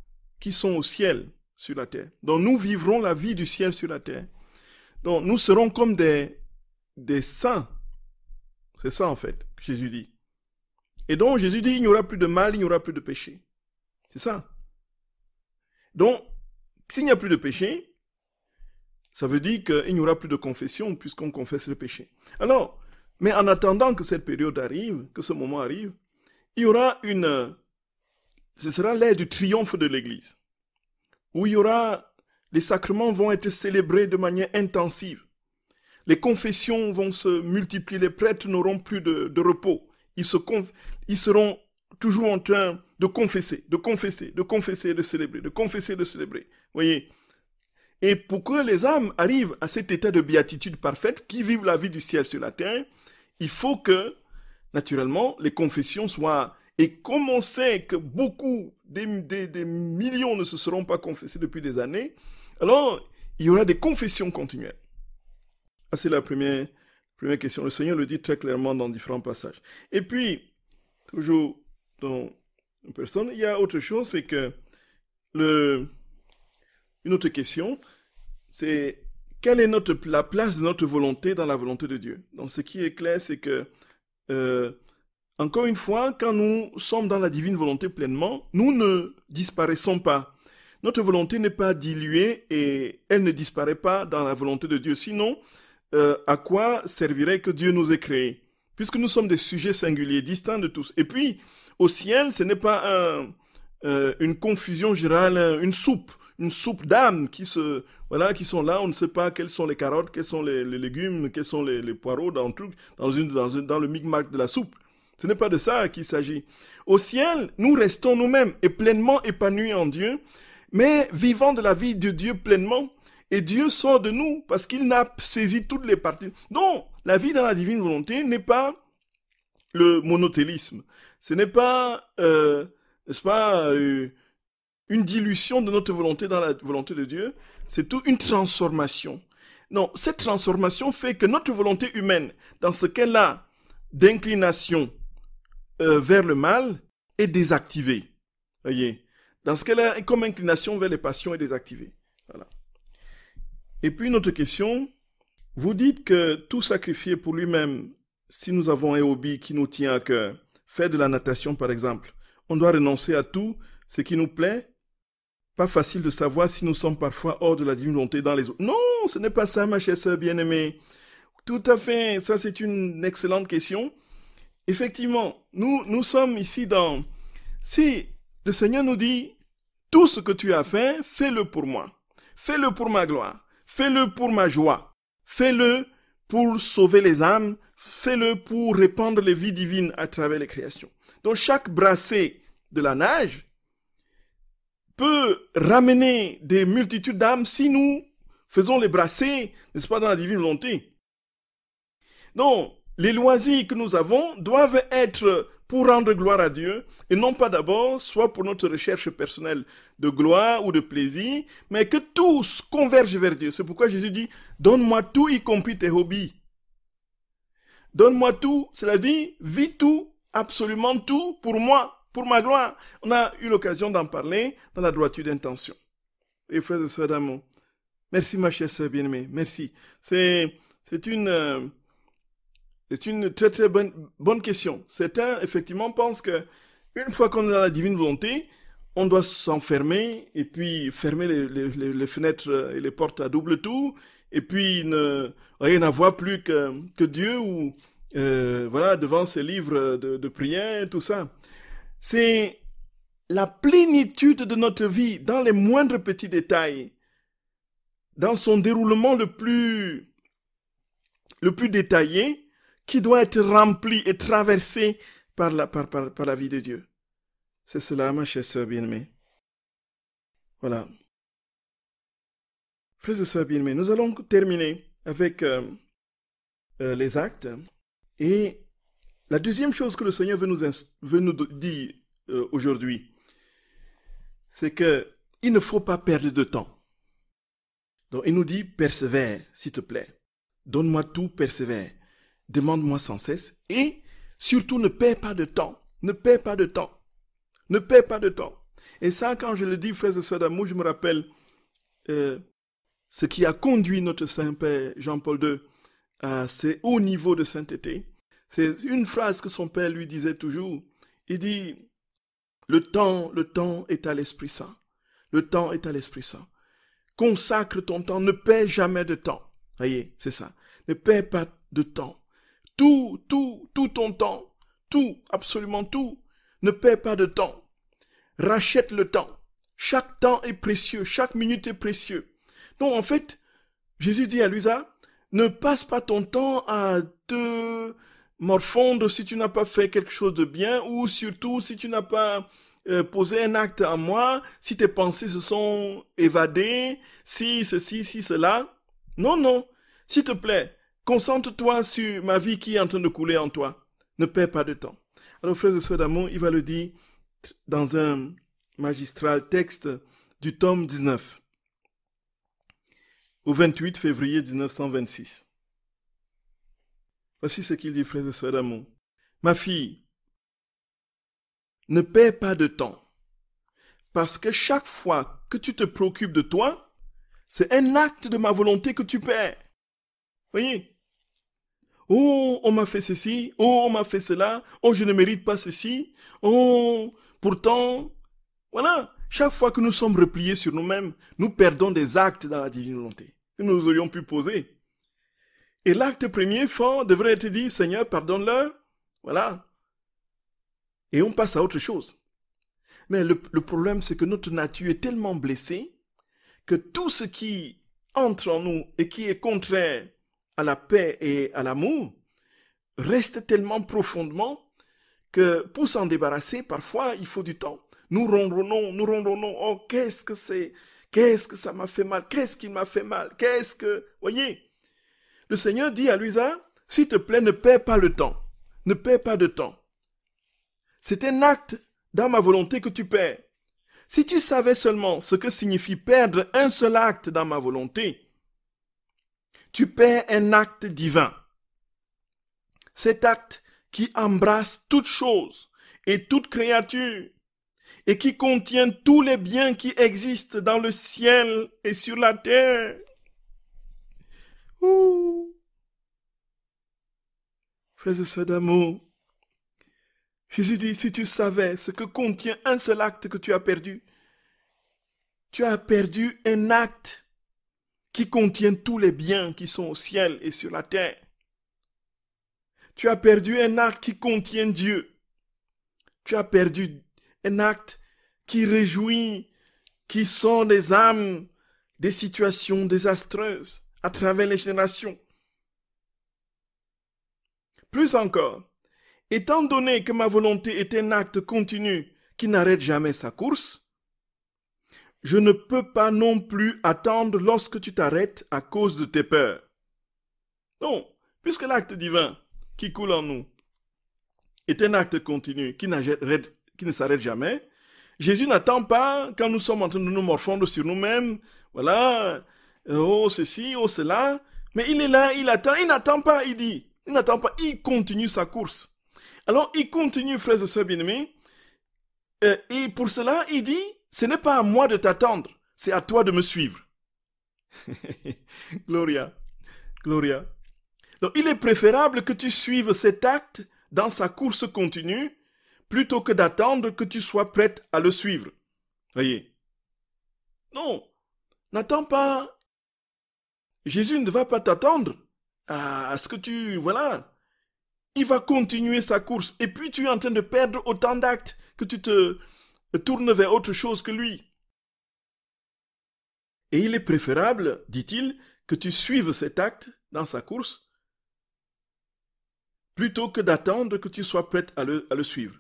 qui sont au ciel sur la terre. Donc nous vivrons la vie du ciel sur la terre. Donc nous serons comme des, des saints. C'est ça en fait que Jésus dit. Et donc Jésus dit, il n'y aura plus de mal, il n'y aura plus de péché. C'est ça. Donc s'il n'y a plus de péché, ça veut dire qu'il n'y aura plus de confession puisqu'on confesse le péché. Alors, mais en attendant que cette période arrive, que ce moment arrive, il y aura une... Ce sera l'ère du triomphe de l'Église, où il y aura... Les sacrements vont être célébrés de manière intensive. Les confessions vont se multiplier, les prêtres n'auront plus de, repos. ils seront toujours en train de confesser, de confesser, de confesser, de célébrer, de confesser, de célébrer. Voyez. Et pour que les âmes arrivent à cet état de béatitude parfaite, qui vivent la vie du ciel sur la terre, il faut que, naturellement, les confessions soient... Et comme on sait que beaucoup, des, millions ne se seront pas confessés depuis des années, alors il y aura des confessions continuelles. Ah, c'est la première, première question. Le Seigneur le dit très clairement dans différents passages. Et puis, toujours dans personne. Il y a autre chose, c'est que le, une autre question, c'est quelle est notre, la place de notre volonté dans la volonté de Dieu Donc ce qui est clair, c'est que, euh, encore une fois, quand nous sommes dans la divine volonté pleinement, nous ne disparaissons pas. Notre volonté n'est pas diluée et elle ne disparaît pas dans la volonté de Dieu. Sinon, euh, à quoi servirait que Dieu nous ait créés Puisque nous sommes des sujets singuliers, distincts de tous. Et puis, au ciel, ce n'est pas euh, une confusion générale, euh, une soupe, une soupe d'âmes qui se, voilà, qui sont là. On ne sait pas quelles sont les carottes, quels sont les, légumes, quels sont les, poireaux dans le truc, dans le micmac de la soupe. Ce n'est pas de ça qu'il s'agit. Au ciel, nous restons nous-mêmes et pleinement épanouis en Dieu, mais vivant de la vie de Dieu pleinement. Et Dieu sort de nous parce qu'il n'a saisi toutes les parties. Non, la vie dans la divine volonté n'est pas le monothélisme. Ce n'est pas, euh, nest pas, euh, une dilution de notre volonté dans la volonté de Dieu, c'est tout une transformation. Non, cette transformation fait que notre volonté humaine, dans ce qu'elle a d'inclination euh, vers le mal, est désactivée. Voyez, dans ce qu'elle a comme inclination vers les passions est désactivée. Voilà. Et puis une autre question, vous dites que tout sacrifier pour lui-même, si nous avons un hobby qui nous tient à cœur, Faire de la natation, par exemple. On doit renoncer à tout ce qui nous plaît. Pas facile de savoir si nous sommes parfois hors de la divinité dans les autres. Non, ce n'est pas ça, ma chère sœur bien-aimée. Tout à fait, ça c'est une excellente question. Effectivement, nous, nous sommes ici dans... Si le Seigneur nous dit, tout ce que tu as fait, fais-le pour moi. Fais-le pour ma gloire. Fais-le pour ma joie. Fais-le pour sauver les âmes fais-le pour répandre les vies divines à travers les créations. Donc chaque brassée de la nage peut ramener des multitudes d'âmes si nous faisons les brassées, n'est-ce pas, dans la divine volonté. Donc, les loisirs que nous avons doivent être pour rendre gloire à Dieu, et non pas d'abord soit pour notre recherche personnelle de gloire ou de plaisir, mais que tous convergent vers Dieu. C'est pourquoi Jésus dit, donne-moi tout, y compris tes hobbies. Donne-moi tout, cela dit, vis tout, absolument tout pour moi, pour ma gloire. On a eu l'occasion d'en parler dans la droiture d'intention. Et Frère et sœurs d'amour, merci ma chère sœur bien-aimée, merci. C'est, c'est une, euh, c'est une très très bonne, question. Certains, effectivement, pensent que une fois qu'on a la divine volonté, on doit s'enfermer et puis fermer les, les, fenêtres et les portes à double tour et puis ne, rien à voir plus que, que Dieu ou euh, voilà devant ses livres de, de prière, tout ça. C'est la plénitude de notre vie dans les moindres petits détails, dans son déroulement le plus le plus détaillé, qui doit être rempli et traversé par la, par, par, par la vie de Dieu. C'est cela, ma chère sœur bien-aimée. Voilà. Frères et sœurs bien-aimés, nous allons terminer avec euh, euh, les actes. Et la deuxième chose que le Seigneur veut nous, veut nous dire euh, aujourd'hui, c'est qu'il ne faut pas perdre de temps. Donc il nous dit, persévère, s'il te plaît. Donne-moi tout, persévère. Demande-moi sans cesse. Et surtout, ne perds pas de temps. Ne perds pas de temps. Ne perds pas de temps. Et ça, quand je le dis, frères et sœurs d'amour, je me rappelle euh, ce qui a conduit notre Saint-Père Jean-Paul II à ces hauts niveaux de sainteté, c'est une phrase que son père lui disait toujours. Il dit, le temps, le temps est à l'Esprit Saint. Le temps est à l'Esprit Saint. Consacre ton temps, ne perds jamais de temps. Voyez, c'est ça. Ne perds pas de temps. Tout, tout, tout ton temps, tout, absolument tout, ne perds pas de temps. Rachète le temps. Chaque temps est précieux, chaque minute est précieuse. Donc en fait, Jésus dit à Luisa, ne passe pas ton temps à te morfondre si tu n'as pas fait quelque chose de bien ou surtout si tu n'as pas euh, posé un acte à moi, si tes pensées se sont évadées, si ceci, si cela. Non, non. S'il te plaît, concentre-toi sur ma vie qui est en train de couler en toi. Ne perds pas de temps. Alors, Frère de sœurs d'amour, il va le dire dans un magistral texte du tome 19 au 28 février 1926. Voici ce qu'il dit, frères et sœurs d'amour. Ma fille, ne perds pas de temps, parce que chaque fois que tu te préoccupes de toi, c'est un acte de ma volonté que tu perds. Voyez Oh, on m'a fait ceci, oh, on m'a fait cela, oh, je ne mérite pas ceci, oh, pourtant, voilà, chaque fois que nous sommes repliés sur nous-mêmes, nous perdons des actes dans la divine volonté que nous aurions pu poser. Et l'acte premier fort devrait être dit, Seigneur, pardonne-leur. Voilà. Et on passe à autre chose. Mais le problème, c'est que notre nature est tellement blessée que tout ce qui entre en nous et qui est contraire à la paix et à l'amour reste tellement profondément que pour s'en débarrasser, parfois, il faut du temps. Nous ronronnons, nous ronronnons. Oh, qu'est-ce que c'est Qu'est-ce que ça m'a fait mal Qu'est-ce qui m'a fait mal Qu'est-ce que... Voyez Le Seigneur dit à Luisa, s'il te plaît, ne perds pas le temps. Ne perds pas de temps. C'est un acte dans ma volonté que tu perds. Si tu savais seulement ce que signifie perdre un seul acte dans ma volonté, tu perds un acte divin. Cet acte qui embrasse toute chose et toute créature et qui contient tous les biens qui existent dans le ciel et sur la terre. Ouh. Frères et sœurs d'amour, Jésus dit, si tu savais ce que contient un seul acte que tu as perdu, tu as perdu un acte qui contient tous les biens qui sont au ciel et sur la terre. Tu as perdu un acte qui contient Dieu. Tu as perdu un acte qui réjouit, qui sort des âmes des situations désastreuses à travers les générations. Plus encore, étant donné que ma volonté est un acte continu qui n'arrête jamais sa course, je ne peux pas non plus attendre lorsque tu t'arrêtes à cause de tes peurs. Non, puisque l'acte divin qui coule en nous est un acte continu qui n'arrête qui ne s'arrête jamais. Jésus n'attend pas quand nous sommes en train de nous morfondre sur nous-mêmes. Voilà, euh, oh ceci, oh cela. Mais il est là, il attend, il n'attend pas, il dit. Il n'attend pas, il continue sa course. Alors il continue, frères de sœurs bien-aimés. Euh, et pour cela, il dit, ce n'est pas à moi de t'attendre, c'est à toi de me suivre. Gloria, Gloria. Donc il est préférable que tu suives cet acte dans sa course continue plutôt que d'attendre que tu sois prête à le suivre. Voyez. Non, n'attends pas. Jésus ne va pas t'attendre à ce que tu... Voilà. Il va continuer sa course et puis tu es en train de perdre autant d'actes que tu te tournes vers autre chose que lui. Et il est préférable, dit-il, que tu suives cet acte dans sa course plutôt que d'attendre que tu sois prête à le, à le suivre.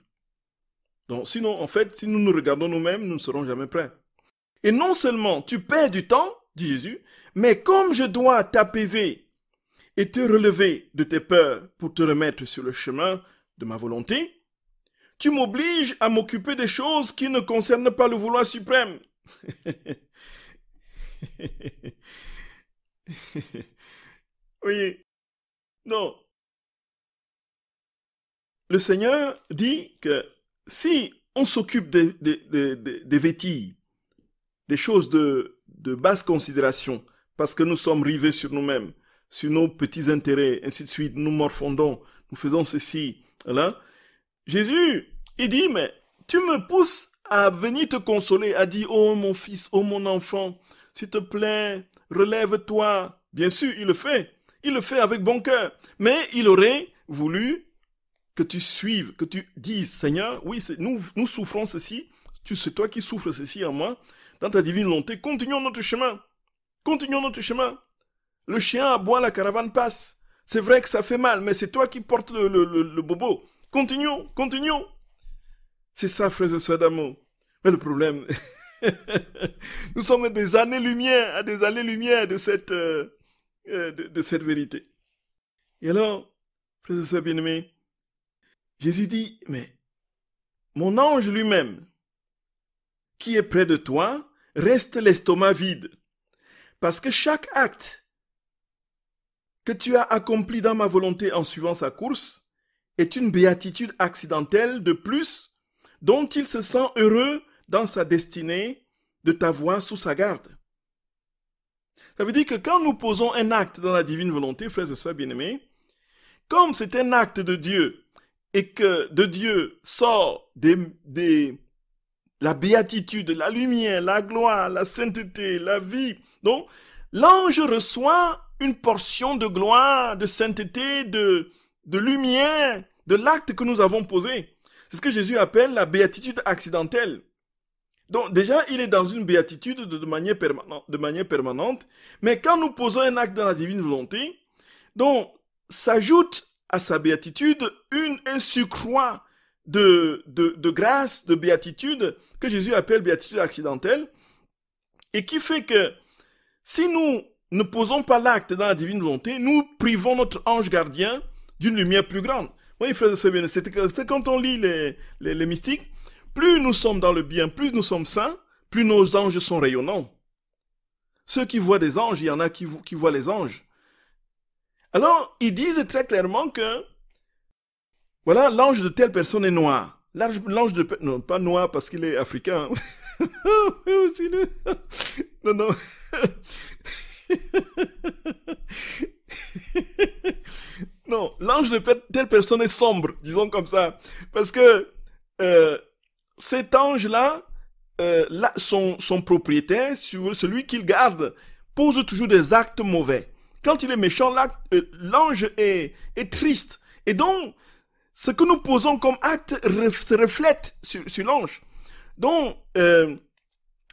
Donc sinon, en fait, si nous nous regardons nous-mêmes, nous ne serons jamais prêts. Et non seulement tu perds du temps, dit Jésus, mais comme je dois t'apaiser et te relever de tes peurs pour te remettre sur le chemin de ma volonté, tu m'obliges à m'occuper des choses qui ne concernent pas le vouloir suprême. oui. Non. Le Seigneur dit que si on s'occupe des des, des, choses de, basse considération, parce que nous sommes rivés sur nous-mêmes, sur nos petits intérêts, ainsi de suite, nous morfondons, nous faisons ceci, là. Jésus, il dit, mais tu me pousses à venir te consoler, à dire, oh mon fils, oh mon enfant, s'il te plaît, relève-toi. Bien sûr, il le fait. Il le fait avec bon cœur. Mais il aurait voulu que tu suives, que tu dises, Seigneur, oui, nous, nous souffrons ceci, c'est toi qui souffres ceci en moi, dans ta divine volonté, continuons notre chemin, continuons notre chemin. Le chien aboie, la caravane passe. C'est vrai que ça fait mal, mais c'est toi qui portes le, bobo. Continuons, continuons. C'est ça, Frère et Soeur d'amour. Mais le problème, nous sommes des années-lumière, à des années-lumière de cette, euh, euh, de, cette vérité. Et alors, Frère et Soeur bien-aimés, Jésus dit, mais mon ange lui-même, qui est près de toi, reste l'estomac vide. Parce que chaque acte que tu as accompli dans ma volonté en suivant sa course est une béatitude accidentelle de plus dont il se sent heureux dans sa destinée de t'avoir sous sa garde. Ça veut dire que quand nous posons un acte dans la divine volonté, frères et soeurs bien-aimés, comme c'est un acte de Dieu et que de Dieu sort des, la béatitude, la lumière, la gloire, la sainteté, la vie. Donc, l'ange reçoit une portion de gloire, de sainteté, de, lumière, de l'acte que nous avons posé. C'est ce que Jésus appelle la béatitude accidentelle. Donc déjà, il est dans une béatitude de manière, de manière permanente, mais quand nous posons un acte dans la divine volonté, donc s'ajoute à sa béatitude une, un de, de, grâce, de béatitude, que Jésus appelle béatitude accidentelle, et qui fait que si nous ne posons pas l'acte dans la divine volonté, nous privons notre ange gardien d'une lumière plus grande. Oui, frères et sœurs, c'est quand on lit les, mystiques, plus nous sommes dans le bien, plus nous sommes saints, plus nos anges sont rayonnants. Ceux qui voient des anges, il y en a qui, qui voient les anges. Alors, ils disent très clairement que, voilà, l'ange de telle personne est noir. L'ange de... Non, pas noir parce qu'il est africain. Hein. non, non. non, l'ange de telle personne est sombre, disons comme ça. Parce que euh, cet ange-là, euh, là, son, son propriétaire, celui qu'il garde, pose toujours des actes mauvais quand il est méchant, euh, l'ange est, triste. Et donc, ce que nous posons comme acte se reflète sur, l'ange. Donc, euh,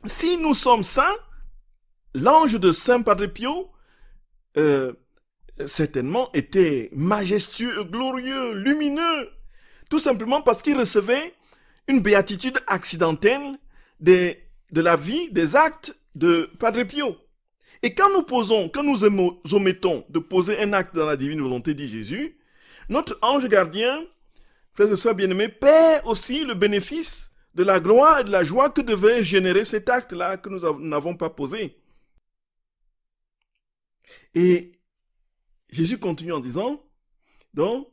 si nous sommes saints, l'ange de Saint Padre Pio, euh, certainement était majestueux, glorieux, lumineux, tout simplement parce qu'il recevait une béatitude accidentelle de la vie, des actes de Padre Pio. Et quand nous posons, quand nous omettons de poser un acte dans la divine volonté, dit Jésus, notre ange gardien, Frère et soeur bien aimé perd aussi le bénéfice de la gloire et de la joie que devait générer cet acte-là que nous n'avons pas posé. Et Jésus continue en disant, donc,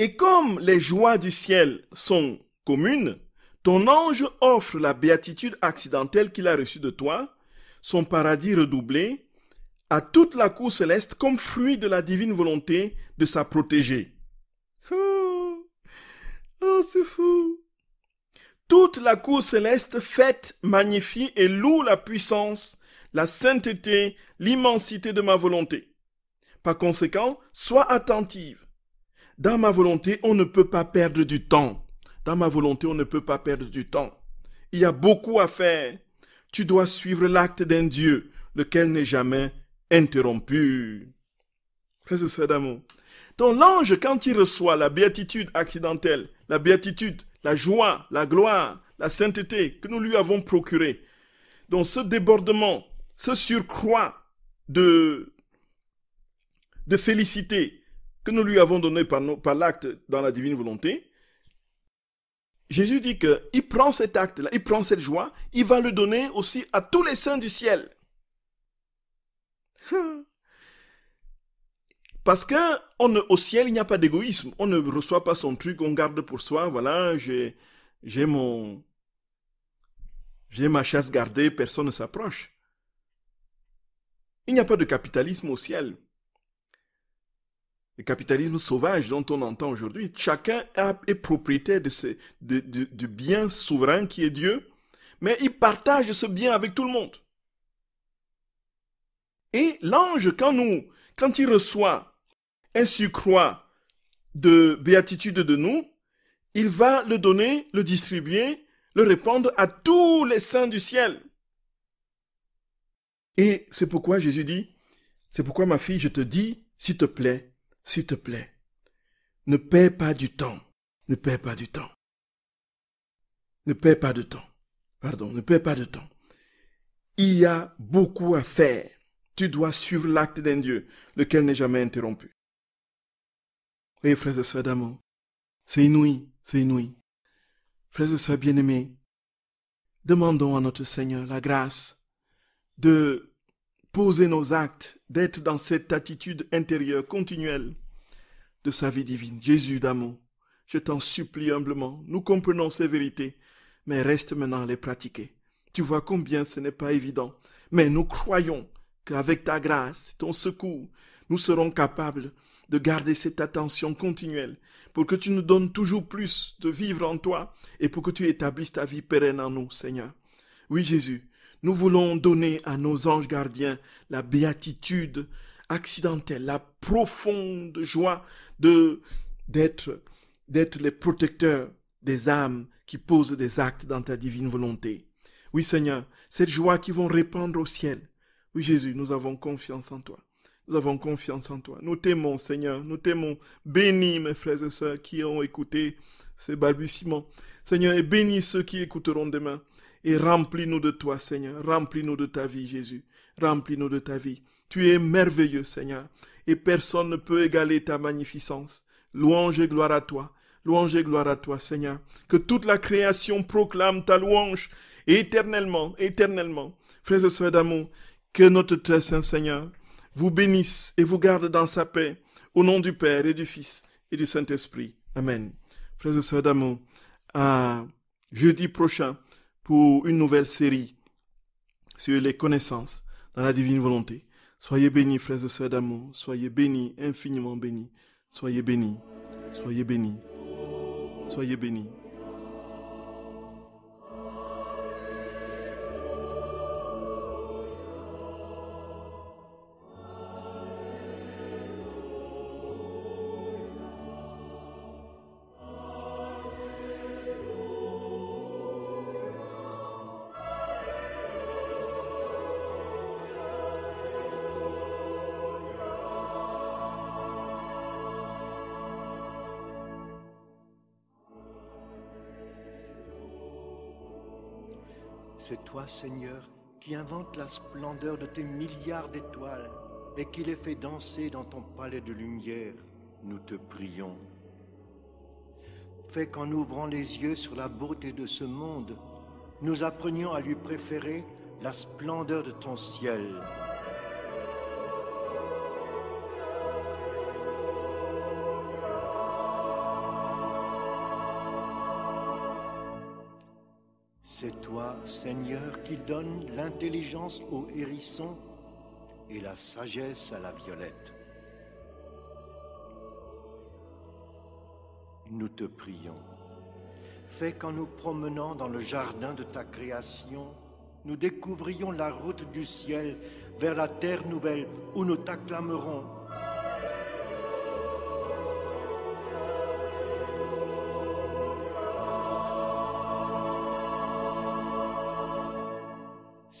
et comme les joies du ciel sont communes, ton ange offre la béatitude accidentelle qu'il a reçue de toi son paradis redoublé, à toute la cour céleste comme fruit de la divine volonté de sa protégée. Oh, c'est fou. Toute la cour céleste fête, magnifie et loue la puissance, la sainteté, l'immensité de ma volonté. Par conséquent, sois attentive. Dans ma volonté, on ne peut pas perdre du temps. Dans ma volonté, on ne peut pas perdre du temps. Il y a beaucoup à faire tu dois suivre l'acte d'un Dieu, lequel n'est jamais interrompu. ce d'amour. Donc l'ange, quand il reçoit la béatitude accidentelle, la béatitude, la joie, la gloire, la sainteté que nous lui avons procurée, dont ce débordement, ce surcroît de, de félicité que nous lui avons donné par, par l'acte dans la divine volonté, Jésus dit qu'il prend cet acte-là, il prend cette joie, il va le donner aussi à tous les saints du ciel. Hmm. Parce qu'au ciel, il n'y a pas d'égoïsme. On ne reçoit pas son truc, on garde pour soi. Voilà, j'ai mon, j'ai ma chasse gardée, personne ne s'approche. Il n'y a pas de capitalisme au ciel le capitalisme sauvage dont on entend aujourd'hui, chacun est propriétaire de ce, du bien souverain qui est Dieu, mais il partage ce bien avec tout le monde. Et l'ange, quand nous, quand il reçoit un surcroît de béatitude de nous, il va le donner, le distribuer, le répandre à tous les saints du ciel. Et c'est pourquoi Jésus dit, c'est pourquoi ma fille, je te dis, s'il te plaît, s'il te plaît, ne perds pas du temps. Ne perds pas du temps. Ne perds pas de temps. Pardon, ne perds pas de temps. Il y a beaucoup à faire. Tu dois suivre l'acte d'un Dieu, lequel n'est jamais interrompu. Oui, frères et sœurs d'amour, c'est inouï, c'est inouï. Frères et sœurs bien-aimés, demandons à notre Seigneur la grâce de poser nos actes d'être dans cette attitude intérieure continuelle de sa vie divine. Jésus d'amour, je t'en supplie humblement, nous comprenons ces vérités, mais reste maintenant à les pratiquer. Tu vois combien ce n'est pas évident, mais nous croyons qu'avec ta grâce, ton secours, nous serons capables de garder cette attention continuelle pour que tu nous donnes toujours plus de vivre en toi et pour que tu établisses ta vie pérenne en nous, Seigneur. Oui, Jésus, nous voulons donner à nos anges gardiens la béatitude accidentelle, la profonde joie de d'être d'être les protecteurs des âmes qui posent des actes dans ta divine volonté. Oui Seigneur, cette joie qui vont répandre au ciel. Oui Jésus, nous avons confiance en toi. Nous avons confiance en toi. Nous t'aimons Seigneur, nous t'aimons. Bénis mes frères et sœurs qui ont écouté ces balbutiements. Seigneur, et bénis ceux qui écouteront demain. Et remplis-nous de toi, Seigneur. Remplis-nous de ta vie, Jésus. Remplis-nous de ta vie. Tu es merveilleux, Seigneur. Et personne ne peut égaler ta magnificence. Louange et gloire à toi. Louange et gloire à toi, Seigneur. Que toute la création proclame ta louange éternellement, éternellement. Frères et sœurs d'amour, que notre très saint Seigneur vous bénisse et vous garde dans sa paix. Au nom du Père et du Fils et du Saint-Esprit. Amen. Frères et sœurs d'amour, à jeudi prochain pour une nouvelle série sur les connaissances dans la divine volonté. Soyez bénis, frères et sœurs d'amour. Soyez bénis, infiniment bénis. Soyez bénis. Soyez bénis. Soyez bénis. C'est toi, Seigneur, qui inventes la splendeur de tes milliards d'étoiles et qui les fait danser dans ton palais de lumière. Nous te prions. Fais qu'en ouvrant les yeux sur la beauté de ce monde, nous apprenions à lui préférer la splendeur de ton ciel. C'est toi, Seigneur, qui donnes l'intelligence au hérisson et la sagesse à la violette. Nous te prions. Fais qu'en nous promenant dans le jardin de ta création, nous découvrions la route du ciel vers la terre nouvelle où nous t'acclamerons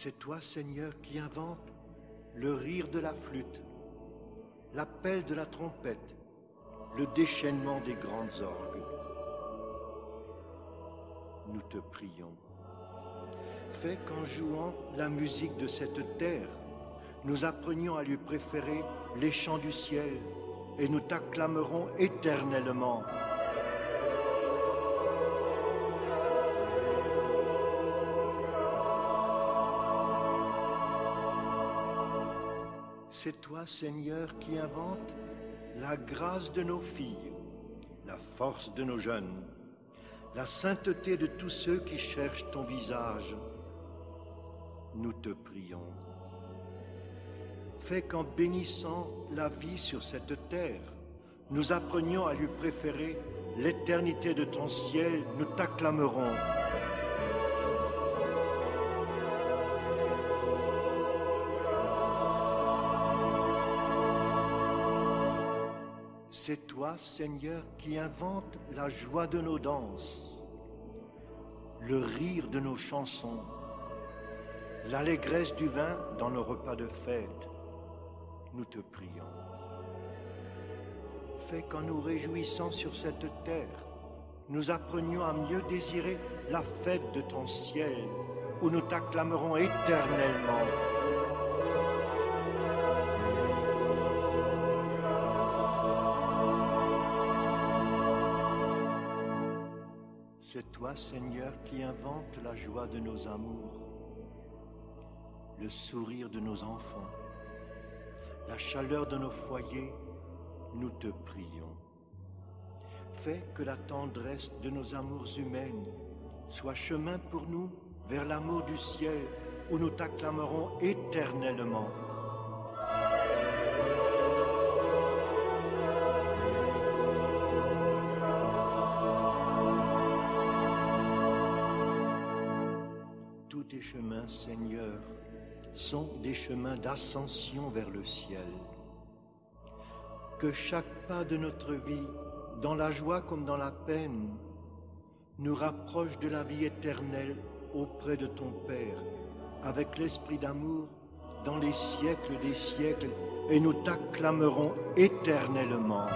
C'est toi, Seigneur, qui inventes le rire de la flûte, l'appel de la trompette, le déchaînement des grandes orgues. Nous te prions. Fais qu'en jouant la musique de cette terre, nous apprenions à lui préférer les chants du ciel et nous t'acclamerons éternellement. c'est toi, Seigneur, qui inventes la grâce de nos filles, la force de nos jeunes, la sainteté de tous ceux qui cherchent ton visage. Nous te prions. Fais qu'en bénissant la vie sur cette terre, nous apprenions à lui préférer l'éternité de ton ciel, nous t'acclamerons. C'est toi, Seigneur, qui inventes la joie de nos danses, le rire de nos chansons, l'allégresse du vin dans nos repas de fête. Nous te prions. Fais qu'en nous réjouissant sur cette terre, nous apprenions à mieux désirer la fête de ton ciel, où nous t'acclamerons éternellement. toi, Seigneur, qui invente la joie de nos amours, le sourire de nos enfants, la chaleur de nos foyers, nous te prions. Fais que la tendresse de nos amours humaines soit chemin pour nous vers l'amour du ciel où nous t'acclamerons éternellement. chemins, Seigneur, sont des chemins d'ascension vers le ciel. Que chaque pas de notre vie, dans la joie comme dans la peine, nous rapproche de la vie éternelle auprès de ton Père, avec l'esprit d'amour, dans les siècles des siècles, et nous t'acclamerons éternellement.